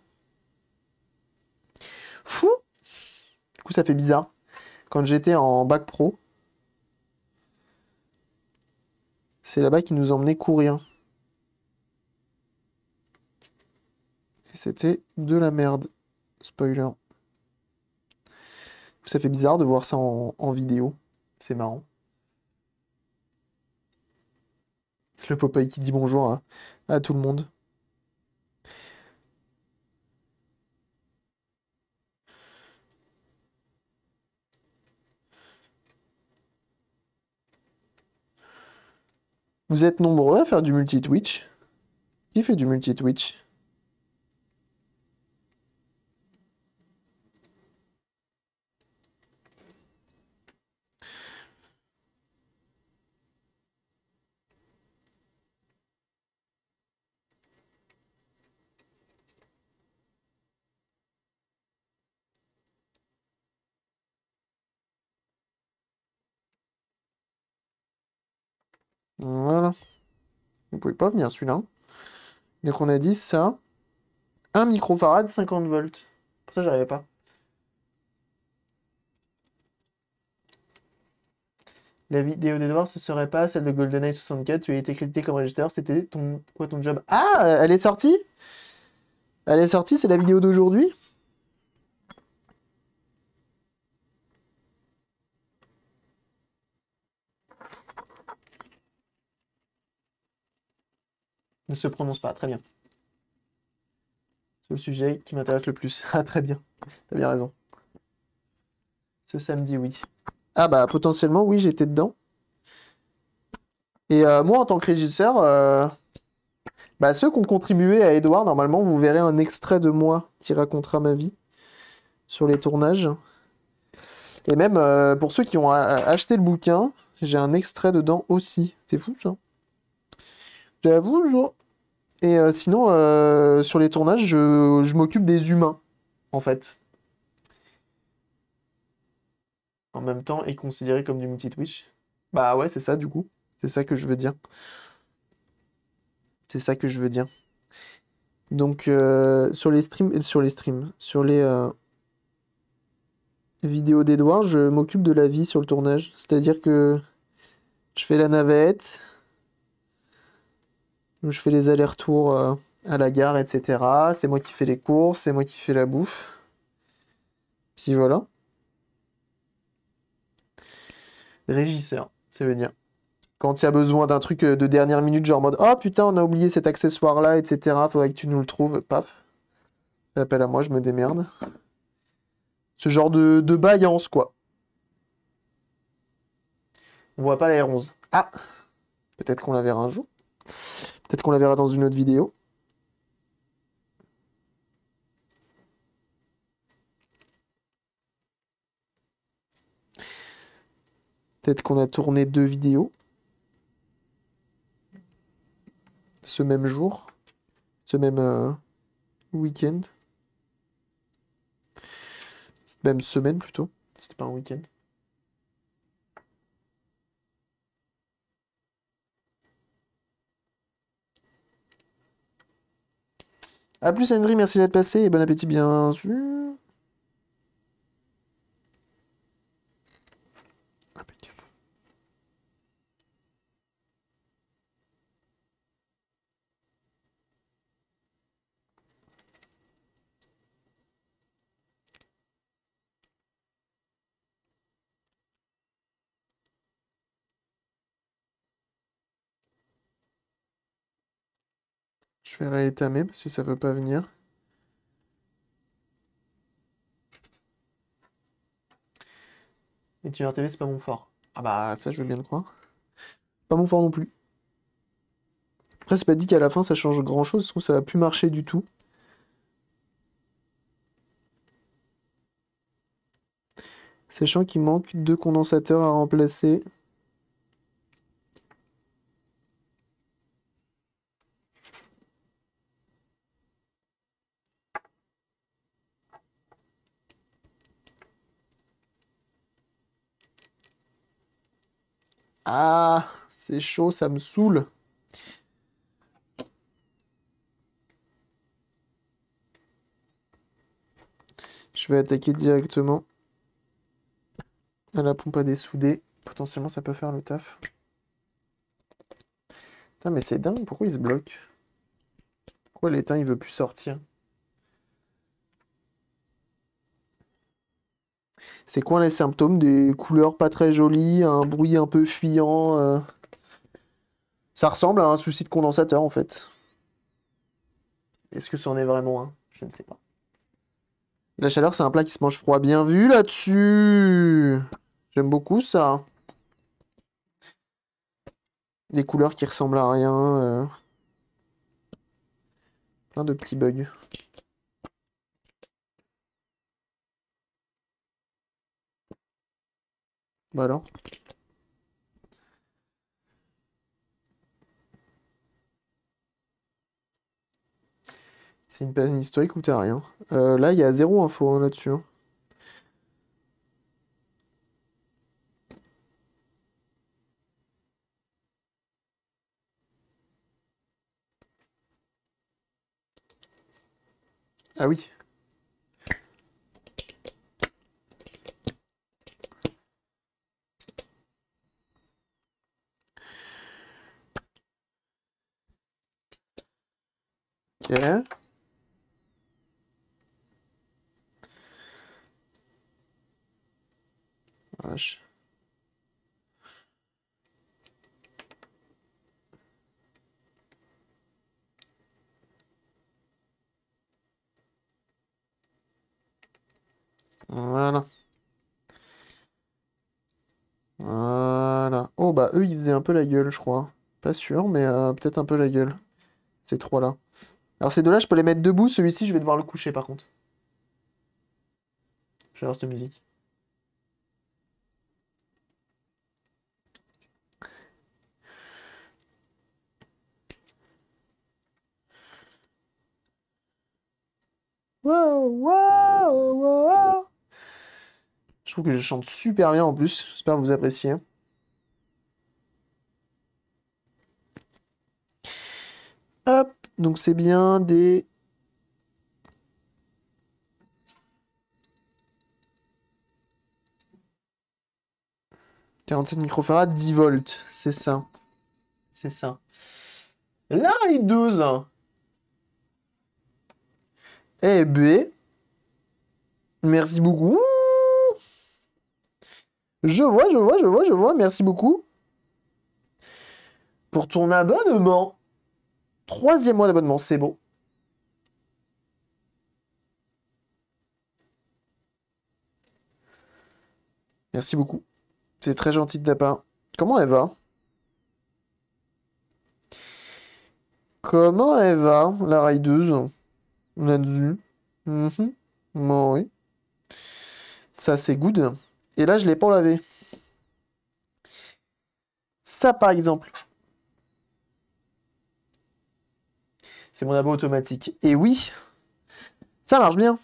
[SPEAKER 1] Fou Du coup, ça fait bizarre. Quand j'étais en bac pro, C'est là-bas qui nous emmenait courir. Et c'était de la merde. Spoiler. Ça fait bizarre de voir ça en, vidéo. C'est marrant. Le Popeye qui dit bonjour à tout le monde. Vous êtes nombreux à faire du multi-twitch Qui fait du multi-twitch Vous ne pouvez pas venir celui-là. Donc on a dit ça. 1 microfarad, 50 volts. Pour ça, j'arrivais pas. La vidéo des ce serait pas celle de GoldenEye 64. Tu as été crédité comme régisseur. C'était ton, quoi ton job Ah, elle est sortie Elle est sortie, c'est la vidéo d'aujourd'hui ne se prononce pas. Très bien. C'est le sujet qui m'intéresse le plus. Ah, très bien. T'as bien raison. Ce samedi, oui. Ah, bah, potentiellement, oui, j'étais dedans. Et euh, moi, en tant que régisseur, euh, bah, ceux qui ont contribué à Edouard, normalement, vous verrez un extrait de moi qui racontera ma vie sur les tournages. Et même euh, pour ceux qui ont acheté le bouquin, j'ai un extrait dedans aussi. C'est fou ça. J'avoue, et euh, sinon, euh, sur les tournages, je, m'occupe des humains, en fait. En même temps, est considéré comme du multi-twitch Bah ouais, c'est ça, du coup. C'est ça que je veux dire. C'est ça que je veux dire. Donc, euh, sur les streams, sur les streams, sur les vidéos d'Edouard, je m'occupe de la vie sur le tournage. C'est-à-dire que je fais la navette, je fais les allers-retours euh, à la gare, etc. C'est moi qui fais les courses, c'est moi qui fais la bouffe. Puis voilà. Régisseur, ça veut dire. Quand il y a besoin d'un truc euh, de dernière minute, genre mode Oh putain, on a oublié cet accessoire-là, etc. Faudrait que tu nous le trouves. Paf. Appelle à moi, je me démerde. Ce genre de, de baillance, quoi. On voit pas la R11. Ah Peut-être qu'on la verra un jour. Peut-être qu'on la verra dans une autre vidéo. Peut-être qu'on a tourné deux vidéos ce même jour, ce même euh, week-end, cette même semaine plutôt, c'était pas un week-end. A plus Henry, merci d'être passé et bon appétit bien sûr. Je vais parce que ça veut pas venir. Et tu RTV, c'est pas mon fort. Ah bah ça, je veux bien le croire. Pas mon fort non plus. Après, c'est pas dit qu'à la fin, ça change grand-chose. Je trouve que ça va plus marcher du tout. Sachant qu'il manque deux condensateurs à remplacer. Ah, c'est chaud, ça me saoule. Je vais attaquer directement à la pompe à dessouder. Potentiellement, ça peut faire le taf. Putain, mais c'est dingue. Pourquoi il se bloque Pourquoi l'étain, il veut plus sortir C'est quoi les symptômes Des couleurs pas très jolies, un bruit un peu fuyant. Euh? Ça ressemble à un souci de condensateur en fait. Est-ce que c'en est vraiment un Je ne sais pas. La chaleur, c'est un plat qui se mange froid. Bien vu là-dessus J'aime beaucoup ça. Des couleurs qui ressemblent à rien. Euh. Plein de petits bugs. Bah C'est une peine historique ou t'as rien euh, Là, il y a zéro info hein, là-dessus. Hein. Ah oui. Ok. Voilà. Voilà. Oh bah eux ils faisaient un peu la gueule je crois. Pas sûr mais euh, peut-être un peu la gueule. Ces trois là. Alors ces deux-là, je peux les mettre debout. Celui-ci, je vais devoir le coucher par contre. J'adore cette musique. Wow, wow, wow. Je trouve que je chante super bien en plus. J'espère que vous appréciez. Hop. Donc c'est bien des... ...47 microfarads, 10 volts, c'est ça. C'est ça. Là, RAID 12. Eh B, ben, Merci beaucoup. Je vois, je vois, je vois, je vois. Merci beaucoup. Pour ton abonnement. Troisième mois d'abonnement, c'est beau. Merci beaucoup. C'est très gentil de ta part. Comment elle va Comment elle va, la raideuse Là-dessus. Mhm. bon, oui. Ça, c'est good. Et là, je l'ai pas lavé. Ça, par exemple. C'est mon abo automatique. Et oui, ça marche bien.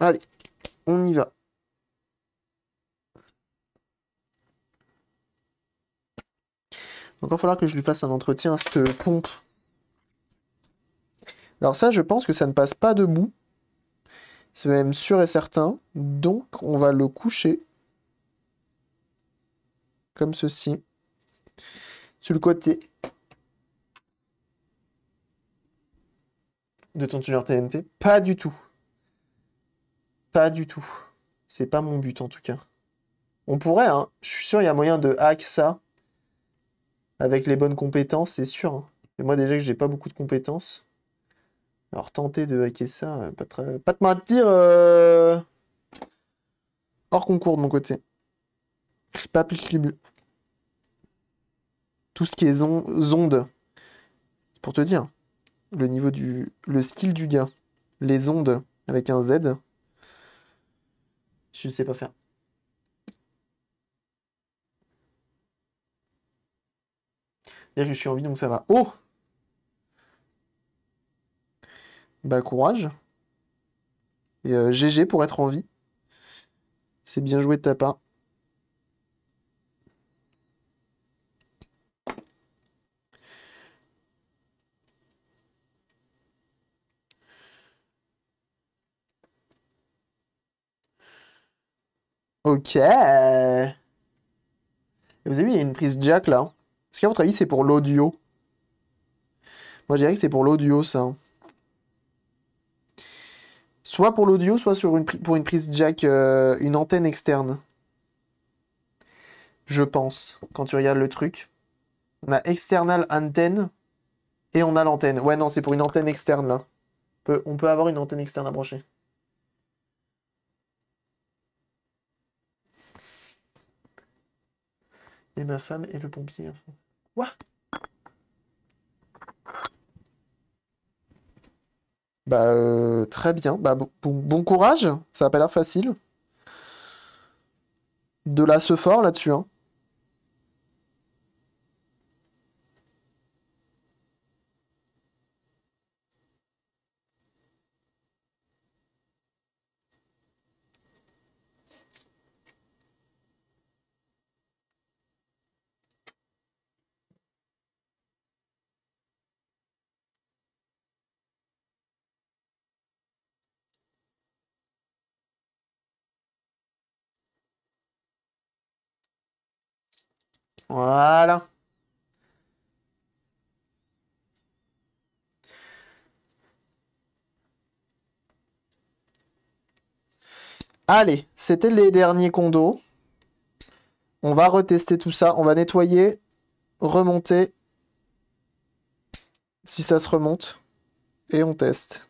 [SPEAKER 1] Allez, on y va. Donc il va falloir que je lui fasse un entretien à cette pompe. Alors ça, je pense que ça ne passe pas debout. C'est même sûr et certain. Donc on va le coucher comme ceci, sur le côté de ton tueur TNT. Pas du tout. Pas du tout. C'est pas mon but en tout cas. On pourrait, hein. Je suis sûr, il y a moyen de hack ça. Avec les bonnes compétences, c'est sûr. Hein. Et moi, déjà que j'ai pas beaucoup de compétences. Alors, tenter de hacker ça, euh, pas, très... pas te mentir. Euh. Hors concours de mon côté. J'ai pas plus tout ce qui est ondes. pour te dire le niveau du le skill du gars, les ondes avec un Z. Je ne sais pas faire. Dire je suis en vie donc ça va. Oh Bah courage. Et GG euh, pour être en vie. C'est bien joué de ta part. Ok. Euh. Vous avez vu, il y a une prise jack là. Est-ce hein. qu'à votre avis, c'est pour l'audio Moi, je dirais que c'est pour l'audio, ça. Hein. Soit pour l'audio, soit sur une, pour une prise jack, euh, une antenne externe. Je pense, quand tu regardes le truc. On a external antenne et on a l'antenne. Ouais, non, c'est pour une antenne externe, là. On peut, on peut avoir une antenne externe à brancher. et ma femme et le pompier. Quoi Bah euh, très bien, bah, bon, courage, ça n'a pas l'air facile. De là ce fort là-dessus. Hein. Voilà. Allez, c'était les derniers condos. On va retester tout ça. On va nettoyer, remonter, si ça se remonte, et on teste.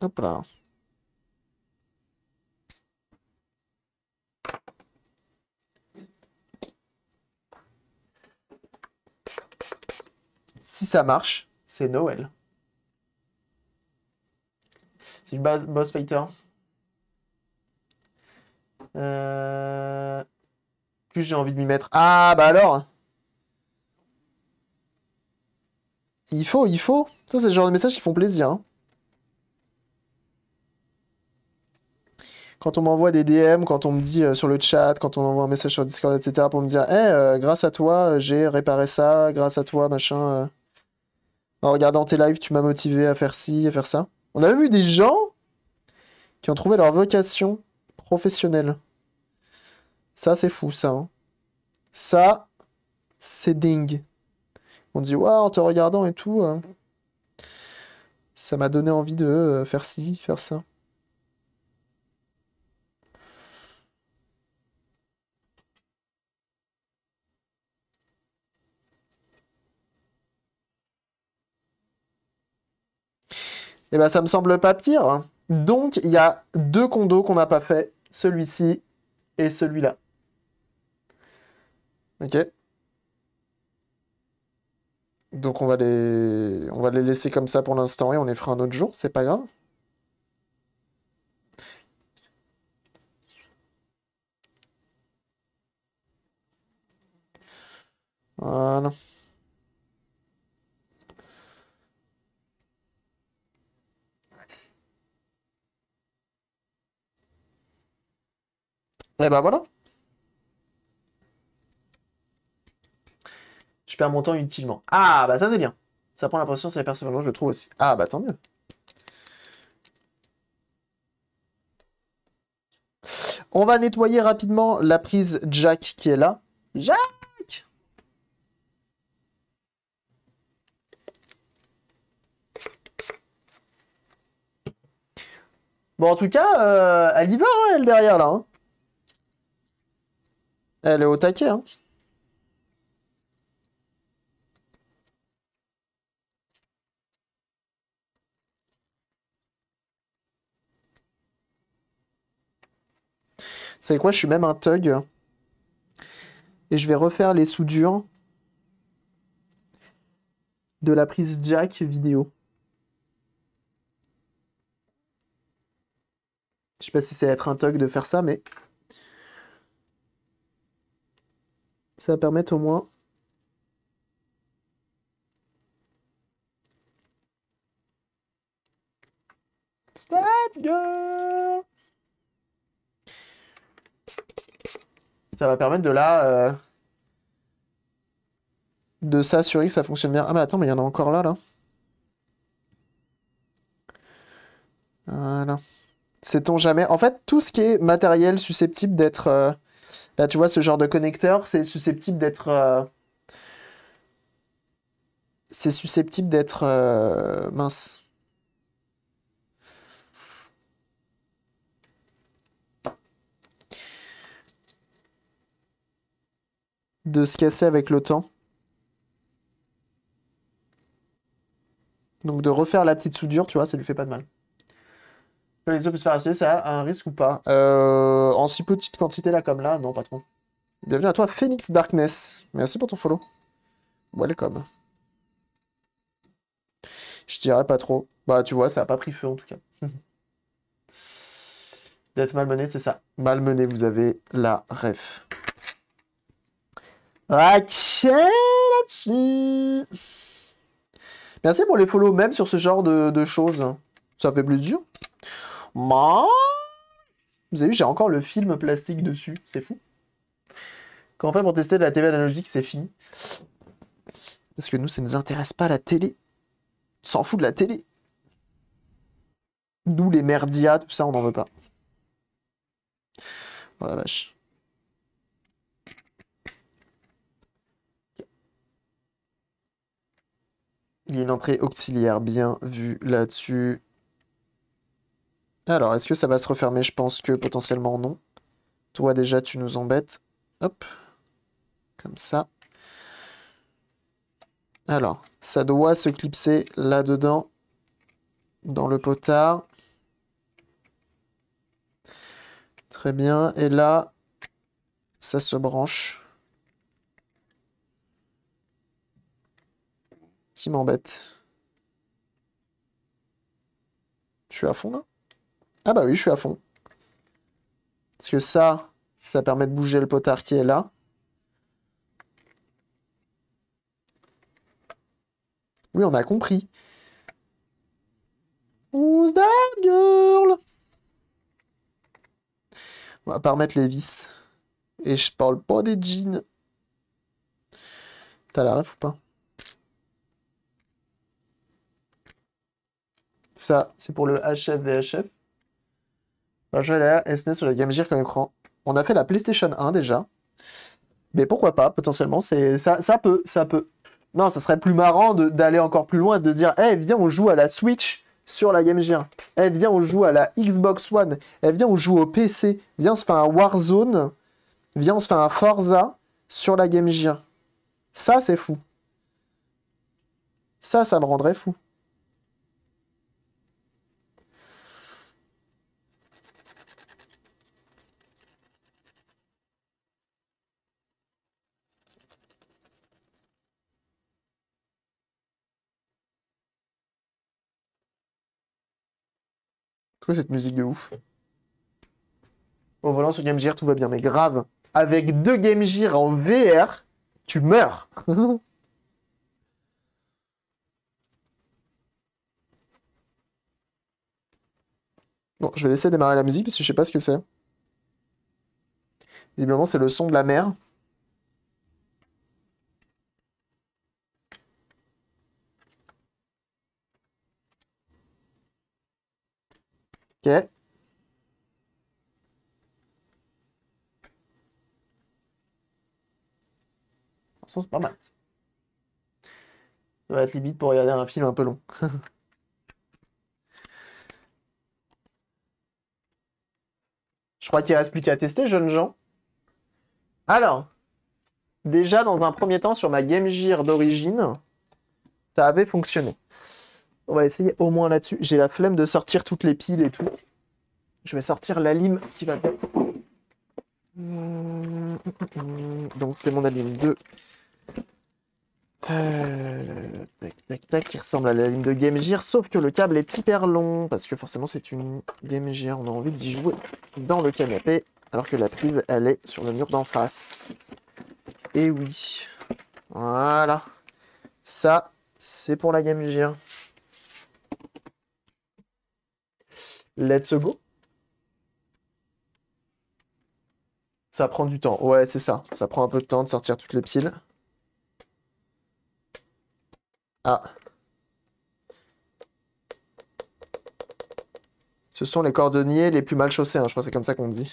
[SPEAKER 1] Hop là. Si ça marche, c'est Noël. C'est le boss fighter. Euh, plus j'ai envie de m'y mettre. Ah bah alors Il faut, il faut. Ça c'est le genre de messages qui font plaisir. Hein. Quand on m'envoie des DM, quand on me dit euh, sur le chat, quand on envoie un message sur Discord, etc. pour me dire, Eh, euh, grâce à toi, j'ai réparé ça, grâce à toi, machin. En regardant tes lives, tu m'as motivé à faire ci, à faire ça. On a même eu des gens qui ont trouvé leur vocation professionnelle. Ça, c'est fou, ça. Hein. Ça, c'est dingue. On dit, waouh, en te regardant et tout, hein. ça m'a donné envie de euh, faire ci, faire ça. Eh bien, ça me semble pas pire. Donc, il y a deux condos qu'on n'a pas fait. Celui-ci et celui-là. Ok. Donc, on va, les... on va les laisser comme ça pour l'instant et on les fera un autre jour. C'est pas grave. Voilà. Et eh bah ben, voilà. Je perds mon temps inutilement. Ah bah ça c'est bien. Ça prend l'impression, ça c'est je le trouve aussi. Ah bah tant mieux. On va nettoyer rapidement la prise Jack qui est là. Jack Bon, en tout cas, euh, elle y va, hein, elle, derrière, là. Hein. Elle est au taquet, hein. C'est quoi Je suis même un tug. Et je vais refaire les soudures de la prise jack vidéo. Je sais pas si c'est être un tug de faire ça, mais Ça va permettre au moins Ça va permettre de là... Euh, de s'assurer que ça fonctionne bien. Ah mais attends, mais il y en a encore là, là. Voilà. Sait-on jamais En fait, tout ce qui est matériel susceptible d'être... Euh, Là, tu vois, ce genre de connecteur, c'est susceptible d'être... Euh, c'est susceptible d'être... Euh, mince. De se casser avec le temps. Donc de refaire la petite soudure, tu vois, ça lui fait pas de mal que les eaux puissent faire ça a un risque ou pas euh, En si petite quantité là comme là, non pas trop. Bienvenue à toi Phoenix Darkness. Merci pour ton follow. Welcome. Je dirais pas trop. Bah tu vois, ça a pas pris feu en tout cas. D'être malmené, c'est ça. Malmené, vous avez la ref. Rachel là-dessus. Merci pour les follow, même sur ce genre de, de choses. Ça fait plus plaisir. Vous avez vu, j'ai encore le film plastique dessus. C'est fou. Comment fait pour tester de la télé analogique C'est fini. Parce que nous, ça ne nous intéresse pas la télé. On s'en fout de la télé. D'où les merdias, tout ça, on n'en veut pas. Oh la vache. Il y a une entrée auxiliaire, bien vue là-dessus. Alors, est-ce que ça va se refermer Je pense que potentiellement non. Toi déjà, tu nous embêtes. Hop. Comme ça. Alors, ça doit se clipser là-dedans, dans le potard. Très bien. Et là, ça se branche. Qui m'embête Je suis à fond là ah bah oui, je suis à fond. Parce que ça, ça permet de bouger le potard qui est là. Oui, on a compris. Who's that girl On va pas remettre les vis. Et je parle pas des jeans. T'as la ref ou pas Ça, c'est pour le HFVHF. SNES sur e la Game Gear On a fait la PlayStation 1 déjà. Mais pourquoi pas, potentiellement, c'est ça, ça peut, ça peut. Non, ça serait plus marrant d'aller encore plus loin, et de se dire, eh, viens, on joue à la Switch sur la Game Gear. Eh, viens, on joue à la Xbox One. Eh, viens, on joue au PC. Viens, on se fait un Warzone. Viens, on se fait un Forza sur la Game Gear. Ça, c'est fou. Ça, ça me rendrait fou. cette musique de ouf Au volant sur Game Gear, tout va bien, mais grave. Avec deux Game Gear en VR, tu meurs. bon, je vais laisser démarrer la musique parce que je sais pas ce que c'est. Visiblement, c'est le son de la mer. OK. Ça, c'est pas mal. Ça va être limite pour regarder un film un peu long. Je crois qu'il reste plus qu'à tester, jeunes gens. Alors, déjà dans un premier temps sur ma Game Gear d'origine, ça avait fonctionné. On va essayer au moins là-dessus. J'ai la flemme de sortir toutes les piles et tout. Je vais sortir la lime qui va Donc c'est mon alim 2. Euh, tac, tac, tac, qui ressemble à la lime de Game Gear, sauf que le câble est hyper long, parce que forcément c'est une Game Gear, on a envie d'y jouer dans le canapé, alors que la prise, elle est sur le mur d'en face. Et oui, voilà, ça, c'est pour la Game Gear. Let's go. Ça prend du temps. Ouais, c'est ça. Ça prend un peu de temps de sortir toutes les piles. Ah. Ce sont les cordonniers les plus mal chaussés, hein. je crois que c'est comme ça qu'on dit.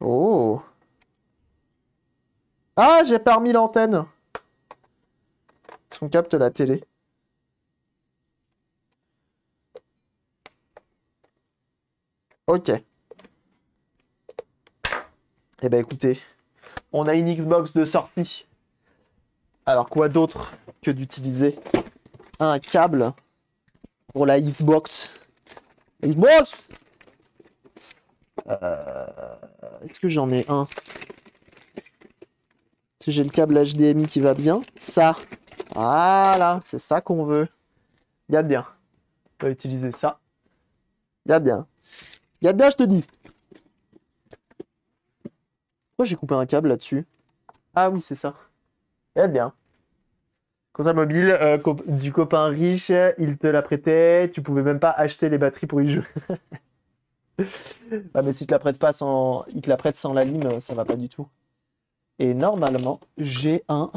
[SPEAKER 1] Oh Ah, j'ai pas l'antenne on capte la télé Ok. Eh ben écoutez, on a une Xbox de sortie. Alors quoi d'autre que d'utiliser un câble pour la Xbox Xbox euh, Est-ce que j'en ai un J'ai le câble HDMI qui va bien. Ça, voilà, c'est ça qu'on veut. Regarde bien. On va utiliser ça. Regarde bien. Regarde bien, je te dis. Pourquoi j'ai coupé un câble là-dessus Ah oui, c'est ça. Regarde bien. Console mobile euh, du copain riche, il te la prêté. tu pouvais même pas acheter les batteries pour y jouer. Ah, mais si te la prête pas sans, il te la prête sans la lime, ça va pas du tout. Et normalement, j'ai un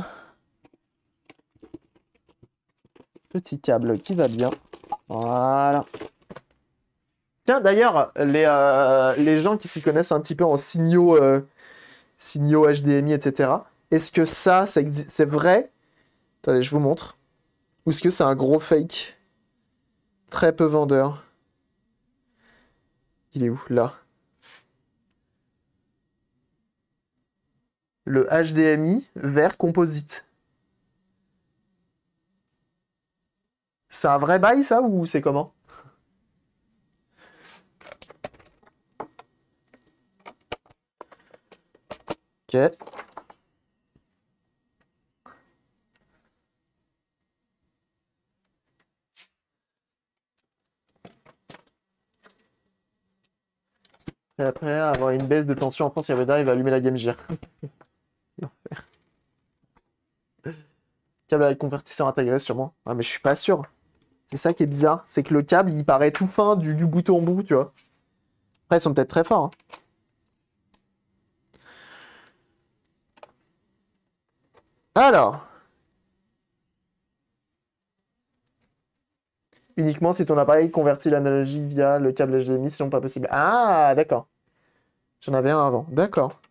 [SPEAKER 1] petit câble qui va bien. Voilà. Tiens, d'ailleurs, les, euh, les gens qui s'y connaissent un petit peu en signaux, euh, signaux HDMI, etc., est-ce que ça, c'est vrai Attendez, je vous montre. Ou est-ce que c'est un gros fake Très peu vendeur. Il est où Là. Le HDMI vert composite. C'est un vrai bail, ça, ou c'est comment Ok. Et après avoir une baisse de tension en France, Yaveda, il va allumer la Game Gear. Cable Câble avec convertisseur intégré, sûrement. Ouais, ah, mais je suis pas sûr. C'est ça qui est bizarre, c'est que le câble, il paraît tout fin du, bouton bout en bout, tu vois. Après, ils sont peut-être très forts. Hein. Alors. Uniquement si ton appareil convertit l'analogie via le câble HDMI, sinon pas possible. Ah, d'accord. J'en avais un avant. D'accord.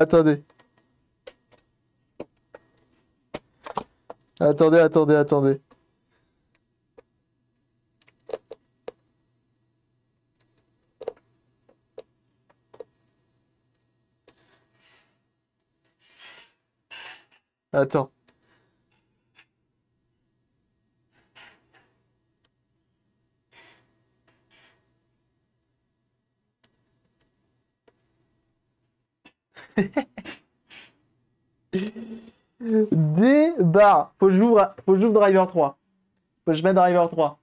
[SPEAKER 1] attendez. Attendez, attendez, attendez. Attends. Faut que j'ouvre, faut que j'ouvre Driver 3. Faut que je mette Driver 3.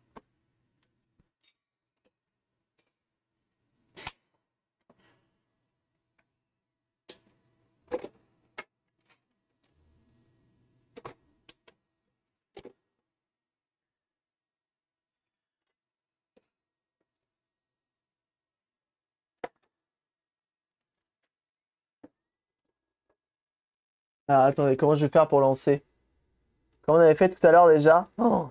[SPEAKER 1] Ah, attendez, comment je vais faire pour lancer comme on avait fait tout à l'heure déjà. Oh.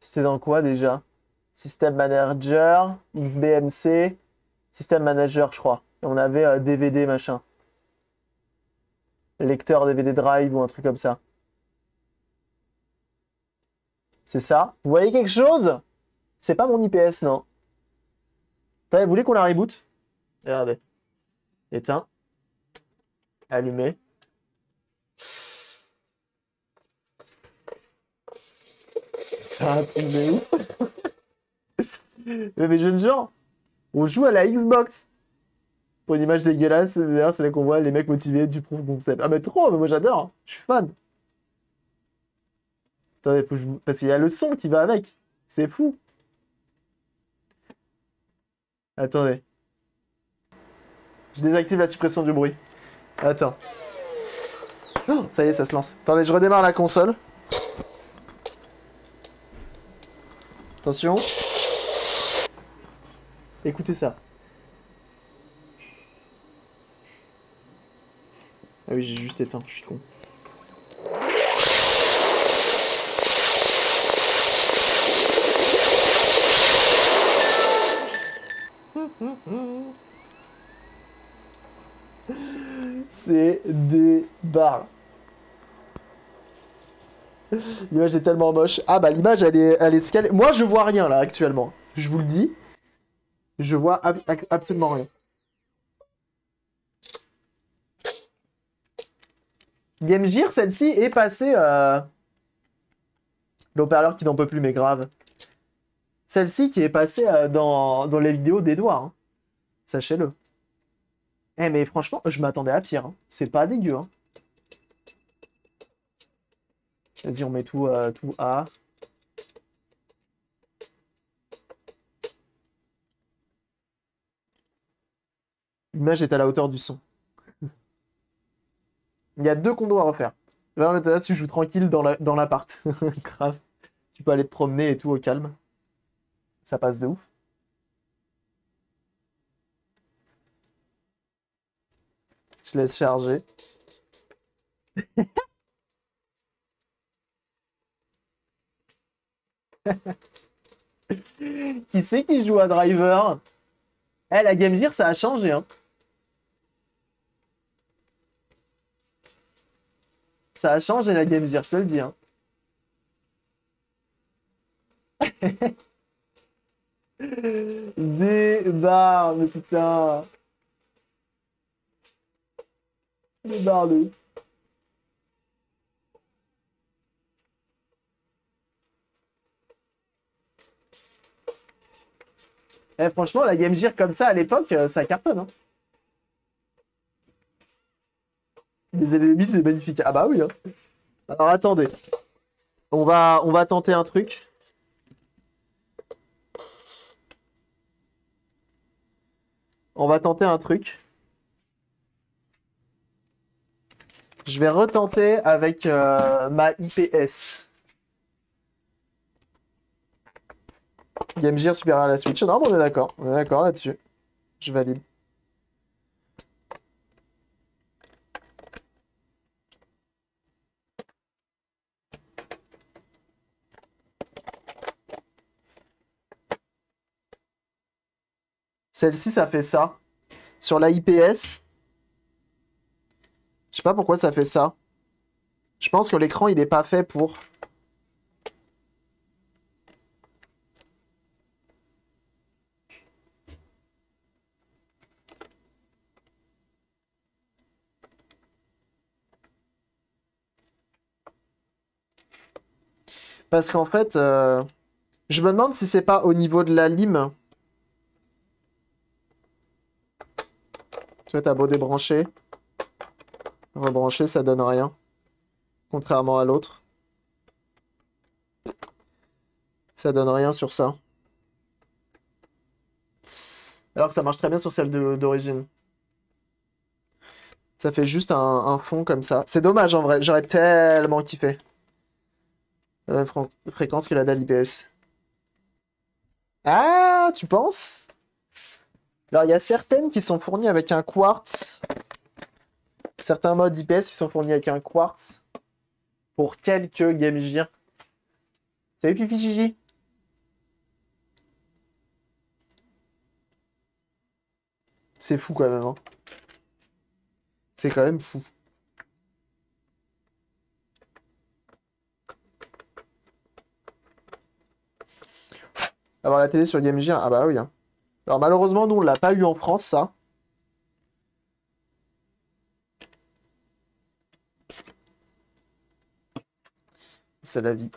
[SPEAKER 1] C'était dans quoi déjà System Manager, XBMC, System Manager, je crois. Et on avait DVD, euh, machin. Lecteur DVD Drive ou un truc comme ça. C'est ça. Vous voyez quelque chose C'est pas mon IPS, non. Vous voulez qu'on la reboot Regardez. Éteint. Allumé. un mais, mais jeunes gens, on joue à la Xbox. Pour une image dégueulasse, d'ailleurs, c'est là qu'on voit les mecs motivés du proof concept. Ah, mais trop, mais moi j'adore, hein. je suis fan. Attendez, faut que je... parce qu'il y a le son qui va avec. C'est fou. Attendez. Je désactive la suppression du bruit. Attends. Oh, ça y est, ça se lance. Attendez, je redémarre la console. Attention. Écoutez ça. Ah oui, j'ai juste éteint, je suis con. C'est des barres. L'image est tellement moche. Ah bah l'image elle est, elle est scalée. Moi je vois rien là actuellement. Je vous le dis. Je vois absolument rien. Game Gear, celle-ci est passée... Euh... qui n'en peut plus mais grave. Celle-ci qui est passée euh, dans, les vidéos d'Edouard. Hein. Sachez-le. Eh mais franchement, je m'attendais à pire. Hein. C'est pas dégueu. Hein. Vas-y, on met tout, à. Euh, tout A. L'image est à la hauteur du son. Il y a deux condos à refaire. Là, tu joues tranquille dans l'appart. La, Grave. Tu peux aller te promener et tout au calme. Ça passe de ouf. Je laisse charger. qui c'est qui joue à Driver Eh, la Game Gear, ça a changé. Hein. Ça a changé la Game Gear, je te le dis. Hein. Des barres, mais putain. Des barres, Eh, franchement, la Game Gear comme ça à l'époque, euh, ça cartonne. Hein. Les ennemis, c'est magnifique. Ah bah oui. Hein. Alors attendez. On va, on va tenter un truc. On va tenter un truc. Je vais retenter avec euh, ma IPS. Game Gear à la Switch. Non, on est d'accord. On est d'accord là-dessus. Je valide. Celle-ci, ça fait ça. Sur la IPS, je sais pas pourquoi ça fait ça. Je pense que l'écran, il n'est pas fait pour... Parce qu'en fait, euh, je me demande si c'est pas au niveau de la lime. Tu vois, t'as beau débrancher. Rebrancher, ça donne rien. Contrairement à l'autre. Ça donne rien sur ça. Alors que ça marche très bien sur celle d'origine. Ça fait juste un fond comme ça. C'est dommage en vrai, j'aurais tellement kiffé la même fréquence que la dalle ips Ah, tu penses Alors, il y a certaines qui sont fournies avec un quartz. Certains modes IPS qui sont fournis avec un quartz pour quelques Game c'est Salut Pipi C'est fou quand même. Hein. C'est quand même fou. la télé sur Game Gear. Ah bah oui. Hein. Alors malheureusement, nous, on l'a pas eu en France, ça. C'est la vie.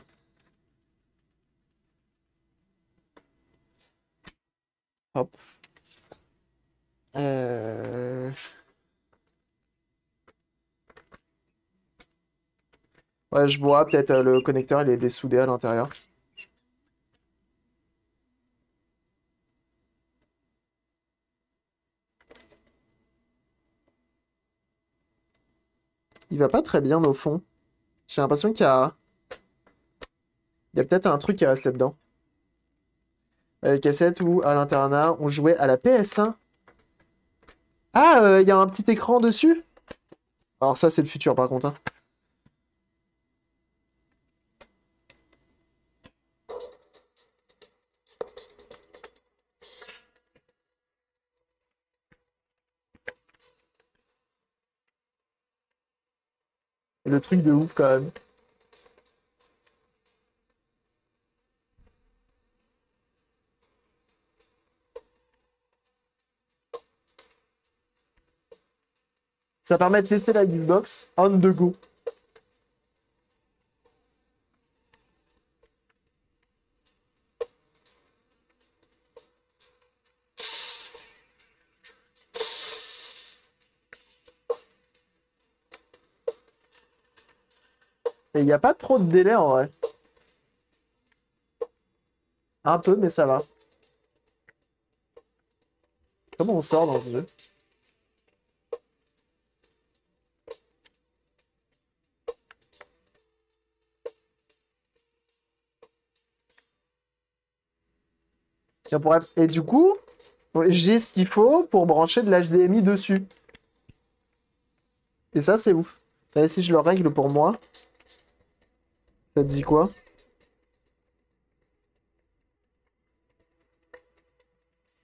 [SPEAKER 1] Hop. Euh. Ouais, je vois, peut-être euh, le connecteur, il est dessoudé à l'intérieur. Il va pas très bien au fond. J'ai l'impression qu'il y a... Il y a peut-être un truc qui reste là-dedans. Euh, cassette ou à l'internat, on jouait à la PS1. Ah, euh, il y a un petit écran dessus Alors ça, c'est le futur, par contre. Hein. Le truc de ouf quand même. Ça permet de tester la Xbox on the go. Il n'y a pas trop de délai en vrai. Un peu, mais ça va. Comment on sort dans ce jeu Et, du coup, j'ai ce qu'il faut pour brancher de l'HDMI dessus. Et ça, c'est ouf. Et si je le règle pour moi, ça te dit quoi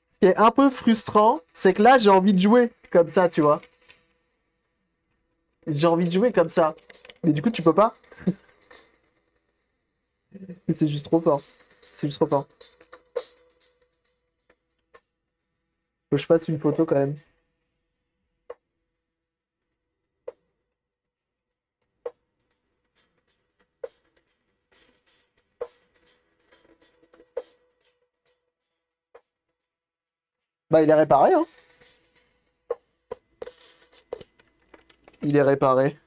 [SPEAKER 1] Ce qui est un peu frustrant, c'est que là, j'ai envie de jouer comme ça, tu vois. J'ai envie de jouer comme ça. Mais du coup, tu peux pas. c'est juste trop fort. C'est juste trop fort. Faut que je fasse une photo quand même. Bah, il est réparé, hein. Il est réparé.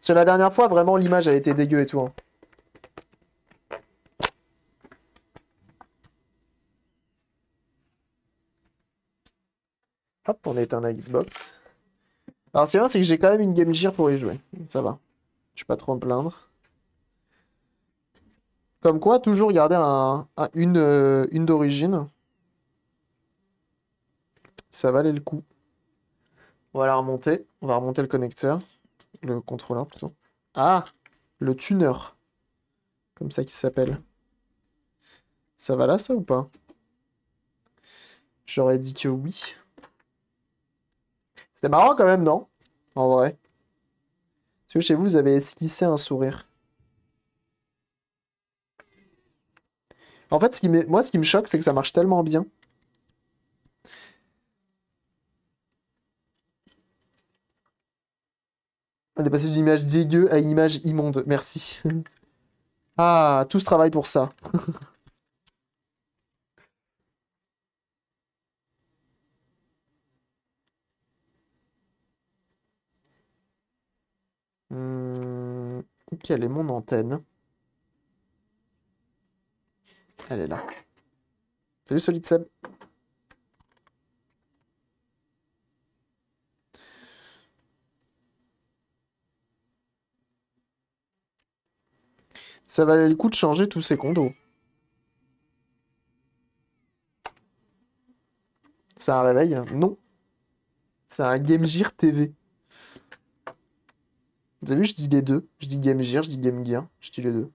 [SPEAKER 1] C'est la dernière fois, vraiment, l'image, a été dégueu et tout. Hein. Hop, on éteint la Xbox. Alors, ce qui bien, c'est que j'ai quand même une Game Gear pour y jouer. Ça va. Je suis pas trop en plaindre. Comme quoi, toujours garder un, une, euh, une d'origine ça valait le coup. On va la remonter. On va remonter le connecteur. Le contrôleur plutôt. Ah Le tuner. Comme ça qu'il s'appelle. Ça va là, ça ou pas J'aurais dit que oui. C'était marrant quand même, non En vrai. Parce que chez vous, vous avez esquissé un sourire. En fait, moi, ce qui me choque, c'est que ça marche tellement bien. On est passé d'une image dégueu à une image immonde. Merci. Ah, tout ce travail pour ça. Ok, hmm, quelle est mon antenne Elle est là. Salut Solid ça valait le coup de changer tous ces condos. C'est un réveil hein. Non. C'est un Game Gear TV. Vous avez vu, je dis les deux. Je dis Game Gear, je dis Game Gear. Je dis les deux.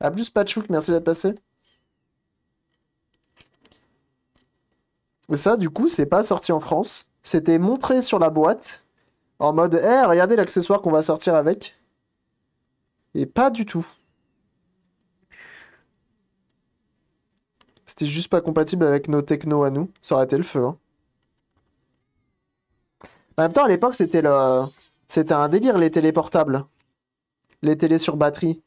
[SPEAKER 1] A plus, Patchouk, merci d'être passé. Ça, du coup, c'est pas sorti en France. C'était montré sur la boîte en mode Eh, regardez l'accessoire qu'on va sortir avec. Et pas du tout. C'était juste pas compatible avec nos technos à nous. Ça aurait été le feu. Hein. En même temps, à l'époque, c'était le... c'était un délire, les téléportables. Les télés sur batterie.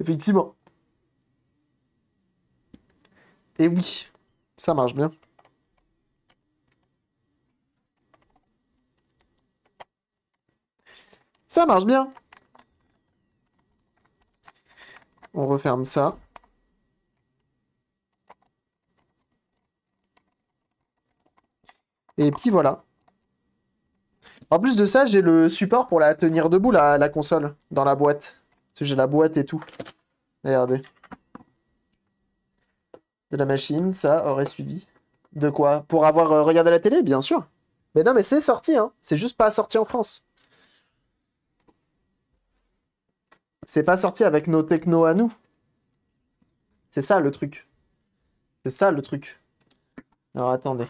[SPEAKER 1] Effectivement. Et oui, ça marche bien. Ça marche bien. On referme ça. Et puis voilà. En plus de ça, j'ai le support pour la tenir debout, la, la console, dans la boîte. Parce que j'ai la boîte et tout. Regardez. De la machine, ça aurait suivi. De quoi Pour avoir euh, regardé la télé, bien sûr. Mais non, mais c'est sorti, hein. C'est juste pas sorti en France. C'est pas sorti avec nos technos à nous. C'est ça le truc. C'est ça le truc. Alors attendez.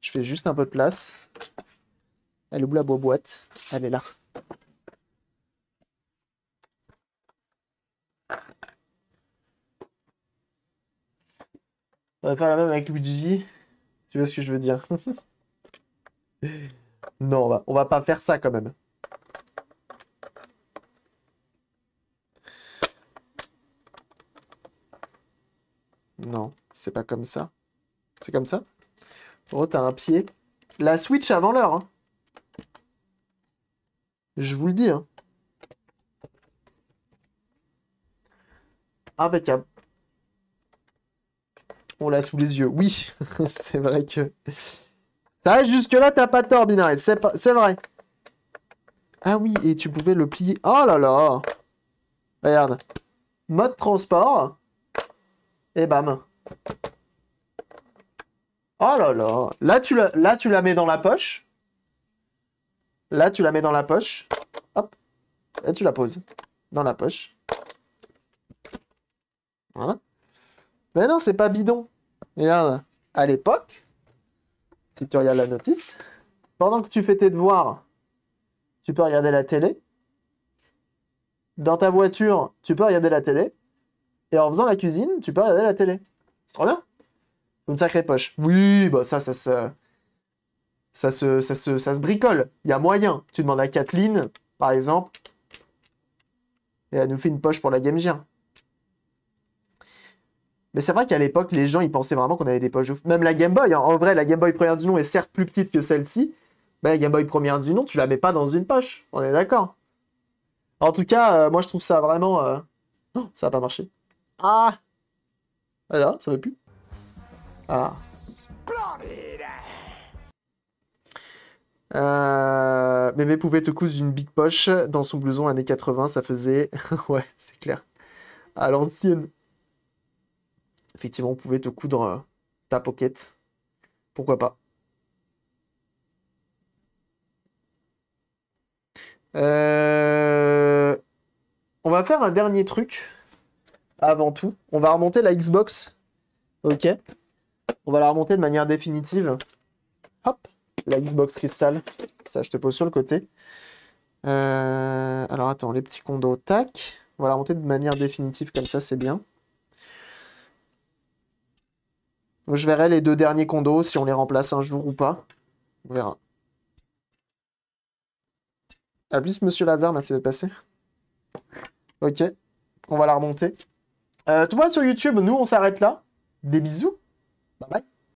[SPEAKER 1] Je fais juste un peu de place. Elle est la boîte Elle est là. On va faire la même avec Luigi. Tu vois ce que je veux dire Non, on va, pas faire ça quand même. Non, c'est pas comme ça. C'est comme ça Oh, t'as un pied. La Switch avant l'heure. Hein. Je vous le dis. Hein. tiens. Ah, on l'a sous les yeux. Oui, c'est vrai que... Ça va, jusque-là, t'as pas tort, Binaris, C'est vrai. Ah oui, et tu pouvais le plier. Oh là là Regarde. Mode transport. Et bam. Oh là là Là, tu la, là, tu la mets dans la poche. Là, tu la mets dans la poche. Hop. Et tu la poses dans la poche. Voilà. Mais non, c'est pas bidon. Regarde, à l'époque, si tu regardes la notice, pendant que tu fais tes devoirs, tu peux regarder la télé. Dans ta voiture, tu peux regarder la télé. Et en faisant la cuisine, tu peux regarder la télé. C'est trop bien. Une sacrée poche. Oui, bah ça, ça se. Ça se, ça se, ça se bricole. Il y a moyen. Tu demandes à Kathleen, par exemple, et elle nous fait une poche pour la Game Gear. Mais c'est vrai qu'à l'époque, les gens, ils pensaient vraiment qu'on avait des poches de ouf. Même la Game Boy, hein. en vrai, la Game Boy première du nom est certes plus petite que celle-ci, mais la Game Boy première du nom, tu la mets pas dans une poche. On est d'accord. En tout cas, euh, moi, je trouve ça vraiment... Non, euh, oh, ça n'a pas marché. Ah Voilà, ah, ça veut plus. Ah. Euh, Mémé pouvait te coudre une big poche dans son blouson années 80, ça faisait... ouais, c'est clair. À l'ancienne effectivement, on pouvait te coudre euh, ta pocket. Pourquoi pas euh, On va faire un dernier truc avant tout. On va remonter la Xbox. Ok. On va la remonter de manière définitive. Hop, la Xbox Crystal. Ça, je te pose sur le côté. Euh, alors attends, les petits condos, tac. On va la remonter de manière définitive comme ça, c'est bien. Je verrai les deux derniers condos si on les remplace un jour ou pas. On verra. A ah, plus Monsieur Lazare m'a c'est passé. Ok. On va la remonter. Euh, tout va sur YouTube. Nous, on s'arrête là. Des bisous. Bye bye.